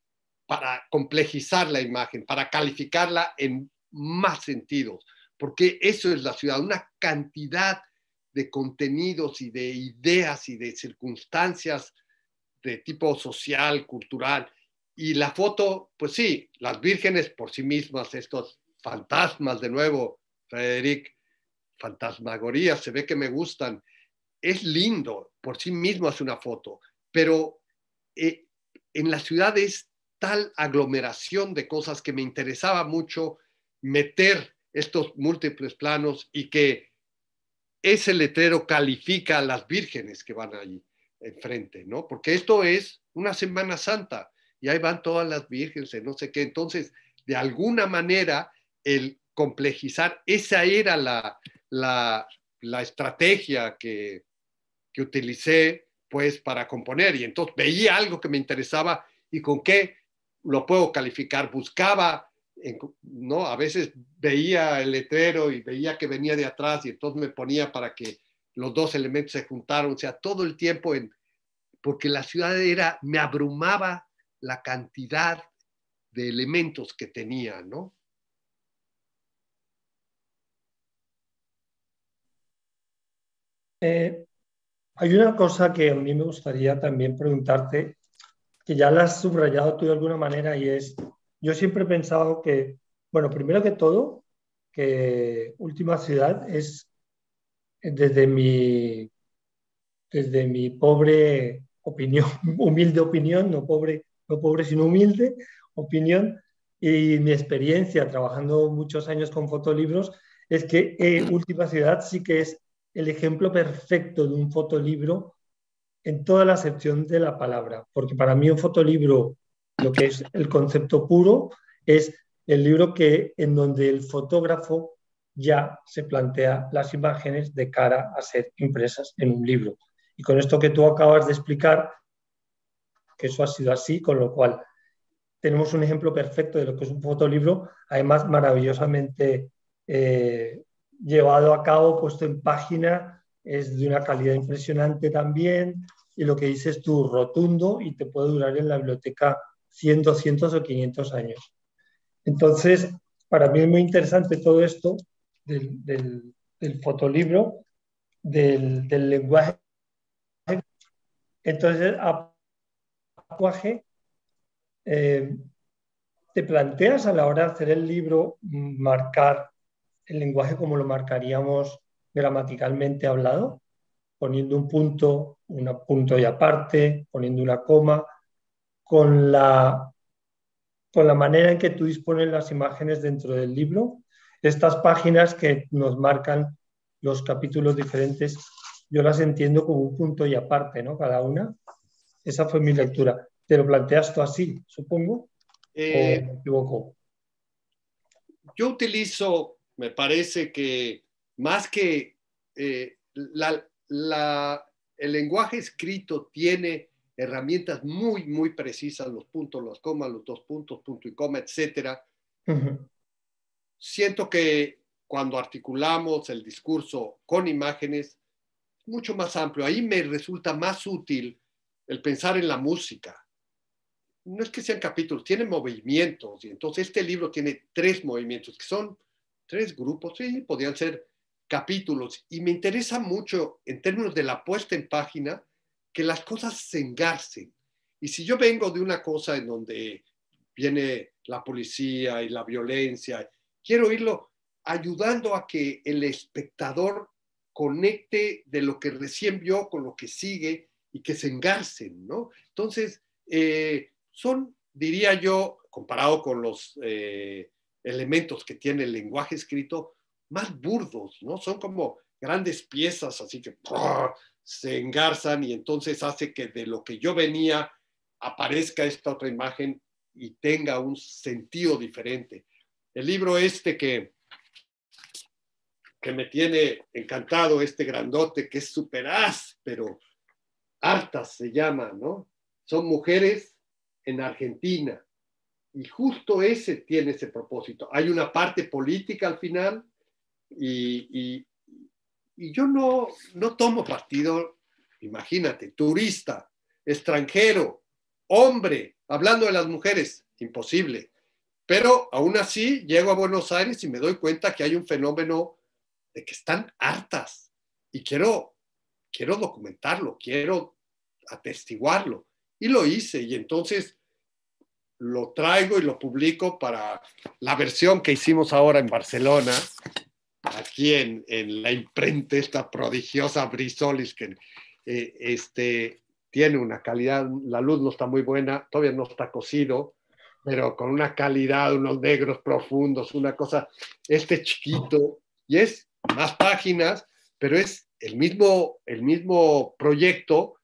para complejizar la imagen, para calificarla en más sentidos? Porque eso es la ciudad, una cantidad de contenidos y de ideas y de circunstancias de tipo social, cultural. Y la foto, pues sí, las vírgenes por sí mismas, estos fantasmas de nuevo, Frederick, fantasmagoría se ve que me gustan es lindo, por sí mismo hace una foto, pero eh, en la ciudad es tal aglomeración de cosas que me interesaba mucho meter estos múltiples planos y que ese letrero califica a las vírgenes que van allí enfrente, ¿no? Porque esto es una Semana Santa y ahí van todas las vírgenes, no sé qué. Entonces, de alguna manera, el complejizar, esa era la, la estrategia que, que utilicé pues para componer y entonces veía algo que me interesaba y con qué lo puedo calificar. Buscaba, ¿no? A veces veía el letrero y veía que venía de atrás y entonces me ponía para que los dos elementos se juntaron, o sea, todo el tiempo en, porque la ciudad era, me abrumaba la cantidad de elementos que tenía, ¿no? Eh, hay una cosa que a mí me gustaría también preguntarte, que ya la has subrayado tú de alguna manera, y es, yo siempre he pensado que, bueno, primero que todo, que Última Ciudad es desde mi, desde mi pobre opinión, humilde opinión, no pobre, no pobre sino humilde opinión, y mi experiencia trabajando muchos años con fotolibros, es que eh, Última Ciudad sí que es el ejemplo perfecto de un fotolibro en toda la acepción de la palabra, porque para mí un fotolibro, lo que es el concepto puro, es el libro que, en donde el fotógrafo ya se plantea las imágenes de cara a ser impresas en un libro. Y con esto que tú acabas de explicar, que eso ha sido así, con lo cual tenemos un ejemplo perfecto de lo que es un fotolibro, además maravillosamente eh, llevado a cabo, puesto en página, es de una calidad impresionante también, y lo que dices tú, rotundo, y te puede durar en la biblioteca 100, 200 o 500 años. Entonces, para mí es muy interesante todo esto del, fotolibro, del, lenguaje. Entonces, a eh, te planteas a la hora de hacer el libro marcar el lenguaje como lo marcaríamos gramaticalmente hablado, poniendo un punto, un punto y aparte, poniendo una coma, con la, con la manera en que tú dispones las imágenes dentro del libro, estas páginas que nos marcan los capítulos diferentes, yo las entiendo como un punto y aparte, ¿no? Cada una. Esa fue mi lectura. ¿Te lo planteas tú así, supongo? Eh, ¿O me equivoco? Yo utilizo me parece que más que eh, el lenguaje escrito tiene herramientas muy, muy precisas, los puntos, los comas, los dos puntos, punto y coma, etcétera. Siento que cuando articulamos el discurso con imágenes, mucho más amplio. Ahí me resulta más útil el pensar en la música. No es que sean capítulos, tienen movimientos. Y entonces este libro tiene tres movimientos que son tres grupos, sí, podían ser capítulos. Y me interesa mucho, en términos de la puesta en página, que las cosas se engarcen. Y si yo vengo de una cosa en donde viene la policía y la violencia, quiero irlo ayudando a que el espectador conecte de lo que recién vio con lo que sigue y que se engarcen, ¿no? Entonces, eh, son, diría yo, comparado con los eh, elementos que tiene el lenguaje escrito más burdos, ¿no? Son como grandes piezas, así que se engarzan y entonces hace que de lo que yo venía aparezca esta otra imagen y tenga un sentido diferente. El libro este que, que me tiene encantado, este grandote que es súper áspero, hartas se llama, ¿no? Son mujeres en Argentina y justo ese tiene ese propósito. Hay una parte política al final y, yo no, no tomo partido, imagínate, turista, extranjero, hombre, hablando de las mujeres, imposible. Pero aún así llego a Buenos Aires y me doy cuenta que hay un fenómeno de que están hartas y quiero, quiero documentarlo, quiero atestiguarlo. Y lo hice y entonces lo traigo y lo publico para la versión que hicimos ahora en Barcelona, aquí en, la imprenta esta prodigiosa Brisolis, que eh, este, tiene una calidad, la luz no está muy buena, todavía no está cocido, pero con una calidad, unos negros profundos, una cosa, este chiquito, y es más páginas, pero es el mismo, el mismo proyecto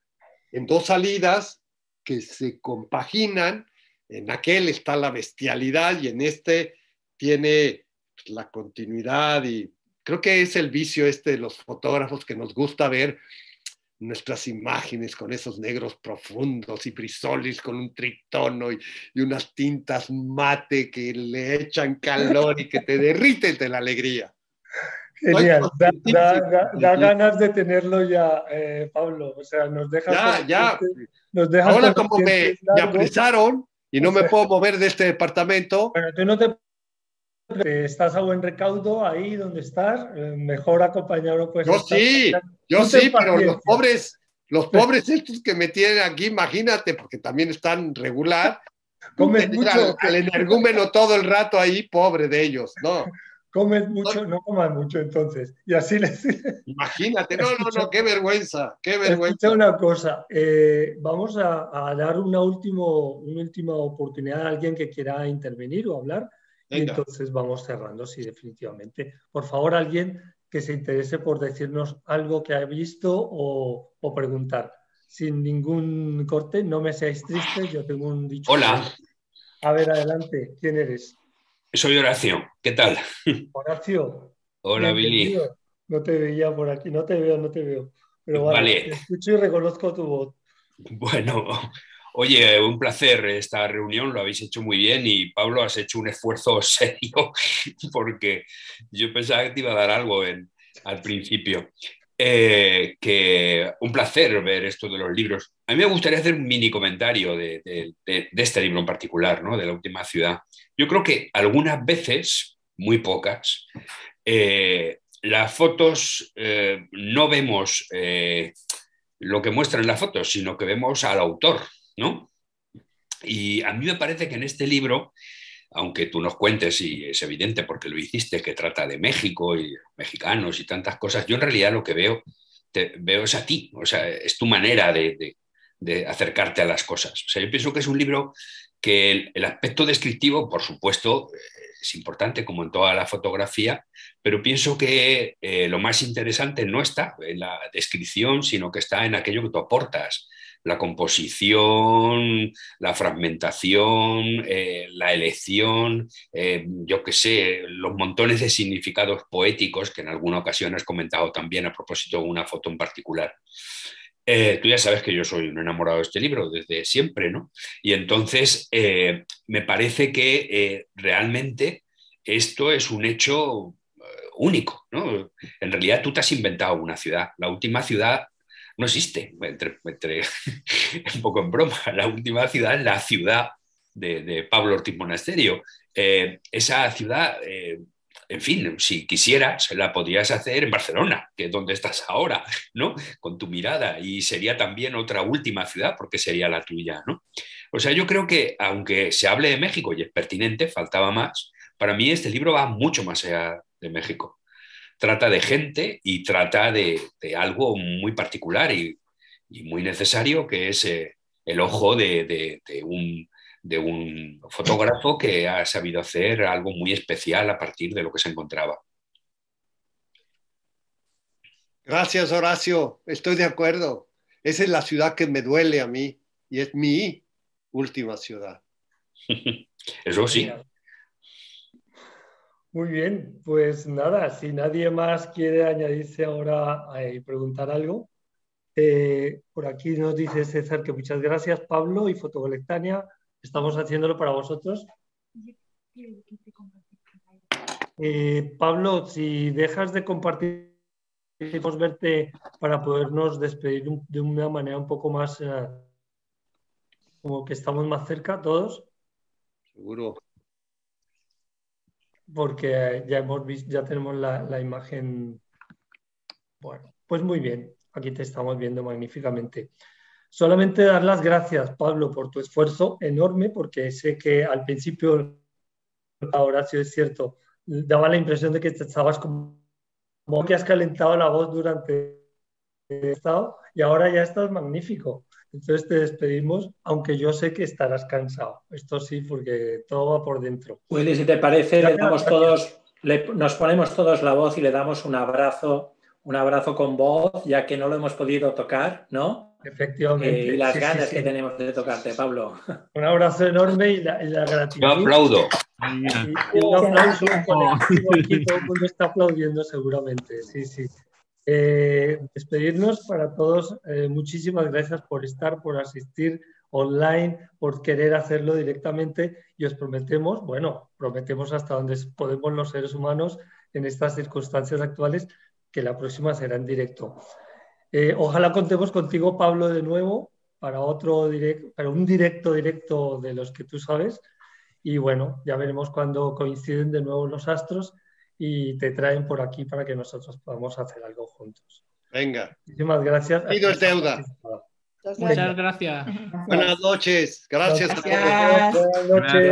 en dos salidas que se compaginan en aquel está la bestialidad y en este tiene pues, la continuidad y creo que es el vicio este de los fotógrafos que nos gusta ver nuestras imágenes con esos negros profundos y brisolis con un tritono y, unas tintas mate que le echan calor y que te derriten de la alegría. Genial, da, ganas de tenerlo ya, eh, Pablo, o sea, nos deja... Ya, nos ahora como me, me, apresaron, y no me puedo mover de este departamento. Pero tú no te estás a buen recaudo ahí donde estás, eh, mejor acompañado pues. Yo sí, yo sí, pero los pobres, los pues pobres estos que me tienen aquí, imagínate, porque también están regular. Comen mucho. energúmeno todo el rato ahí, pobre de ellos, ¿no? ¿Comen mucho, no coman mucho entonces. Y así les... Imagínate, no, no, no, qué vergüenza, qué vergüenza. una cosa, eh, vamos a, dar una, una última oportunidad a alguien que quiera intervenir o hablar. Y entonces vamos cerrando, sí, definitivamente. Por favor, alguien que se interese por decirnos algo que ha visto o, preguntar. Sin ningún corte, no me seáis tristes, yo tengo un dicho. Hola. A ver, adelante, ¿quién eres? Soy Horacio, ¿qué tal? Horacio. Hola, Billy. No te veía por aquí, no te veo, no te veo. Pero vale, Te escucho y reconozco tu voz. Bueno, oye, un placer esta reunión, lo habéis hecho muy bien y Pablo, has hecho un esfuerzo serio porque yo pensaba que te iba a dar algo al principio. Eh, que un placer ver esto de los libros. A mí me gustaría hacer un mini comentario de, de este libro en particular, ¿no? de La Última Ciudad. Yo creo que algunas veces, muy pocas, eh, las fotos eh, no vemos eh, lo que muestran las fotos, sino que vemos al autor, ¿no? Y a mí me parece que en este libro, aunque tú nos cuentes, y es evidente porque lo hiciste, que trata de México y mexicanos y tantas cosas, yo en realidad lo que veo, te, veo es a ti, o sea, es tu manera de, de acercarte a las cosas. O sea, yo pienso que es un libro que el, aspecto descriptivo, por supuesto, eh, es importante como en toda la fotografía, pero pienso que eh, lo más interesante no está en la descripción, sino que está en aquello que tú aportas, la composición, la fragmentación, eh, la elección, yo qué sé, los montones de significados poéticos que en alguna ocasión has comentado también a propósito de una foto en particular. Eh, tú ya sabes que yo soy un enamorado de este libro desde siempre, ¿no? Y entonces eh, me parece que eh, realmente esto es un hecho único, ¿no? En realidad tú te has inventado una ciudad. La última ciudad no existe, entre, un poco en broma. La última ciudad es la ciudad de Pablo Ortiz Monasterio. esa ciudad en fin, si quisieras, la podrías hacer en Barcelona, que es donde estás ahora, ¿no? Con tu mirada, y sería también otra última ciudad, porque sería la tuya, ¿no? O sea, yo creo que, aunque se hable de México y es pertinente, faltaba más, para mí este libro va mucho más allá de México. Trata de gente y trata de, algo muy particular y, muy necesario, que es eh, el ojo de un de un fotógrafo que ha sabido hacer algo muy especial a partir de lo que se encontraba. Gracias, Horacio. Estoy de acuerdo. Esa es la ciudad que me duele a mí y es mi última ciudad. Eso sí. Muy bien, pues nada, si nadie más quiere añadirse ahora y eh, preguntar algo, eh, por aquí nos dice César que muchas gracias, Pablo y Fotocolectania estamos haciéndolo para vosotros. Eh, Pablo, si dejas de compartir, queremos verte para podernos despedir de una manera un poco más, eh, como que estamos más cerca todos. Seguro. Porque eh, ya hemos ya tenemos la, la imagen. Bueno, pues muy bien, aquí te estamos viendo magníficamente. Solamente dar las gracias, Pablo, por tu esfuerzo enorme, porque sé que al principio, ahora sí es cierto, daba la impresión de que te estabas como, que has calentado la voz durante el estado y ahora ya estás magnífico. Entonces te despedimos, aunque yo sé que estarás cansado. Esto sí, porque todo va por dentro. Pues si te parece, le damos todos, nos ponemos todos la voz y le damos un abrazo un abrazo con vos, ya que no lo hemos podido tocar, ¿no? Efectivamente. Eh, y las ganas que tenemos de tocarte, Pablo. Un abrazo enorme y la, gratitud. Yo aplaudo. Y, un aplauso todo el mundo está aplaudiendo seguramente, sí, sí. Eh, despedirnos para todos, eh, muchísimas gracias por estar, por asistir online, por querer hacerlo directamente y os prometemos, bueno, prometemos hasta donde podemos los seres humanos en estas circunstancias actuales, que la próxima será en directo. Eh, ojalá contemos contigo, Pablo, de nuevo para otro directo, para un directo directo de los que tú sabes. Y bueno, ya veremos cuando coinciden de nuevo los astros y te traen por aquí para que nosotros podamos hacer algo juntos. Venga. Muchísimas gracias. Muchas gracias. Buenas noches. Gracias. gracias. Buenas noches.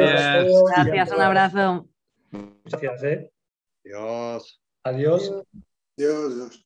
Gracias. Un abrazo. Gracias. Eh. Adiós. Adiós. Deus.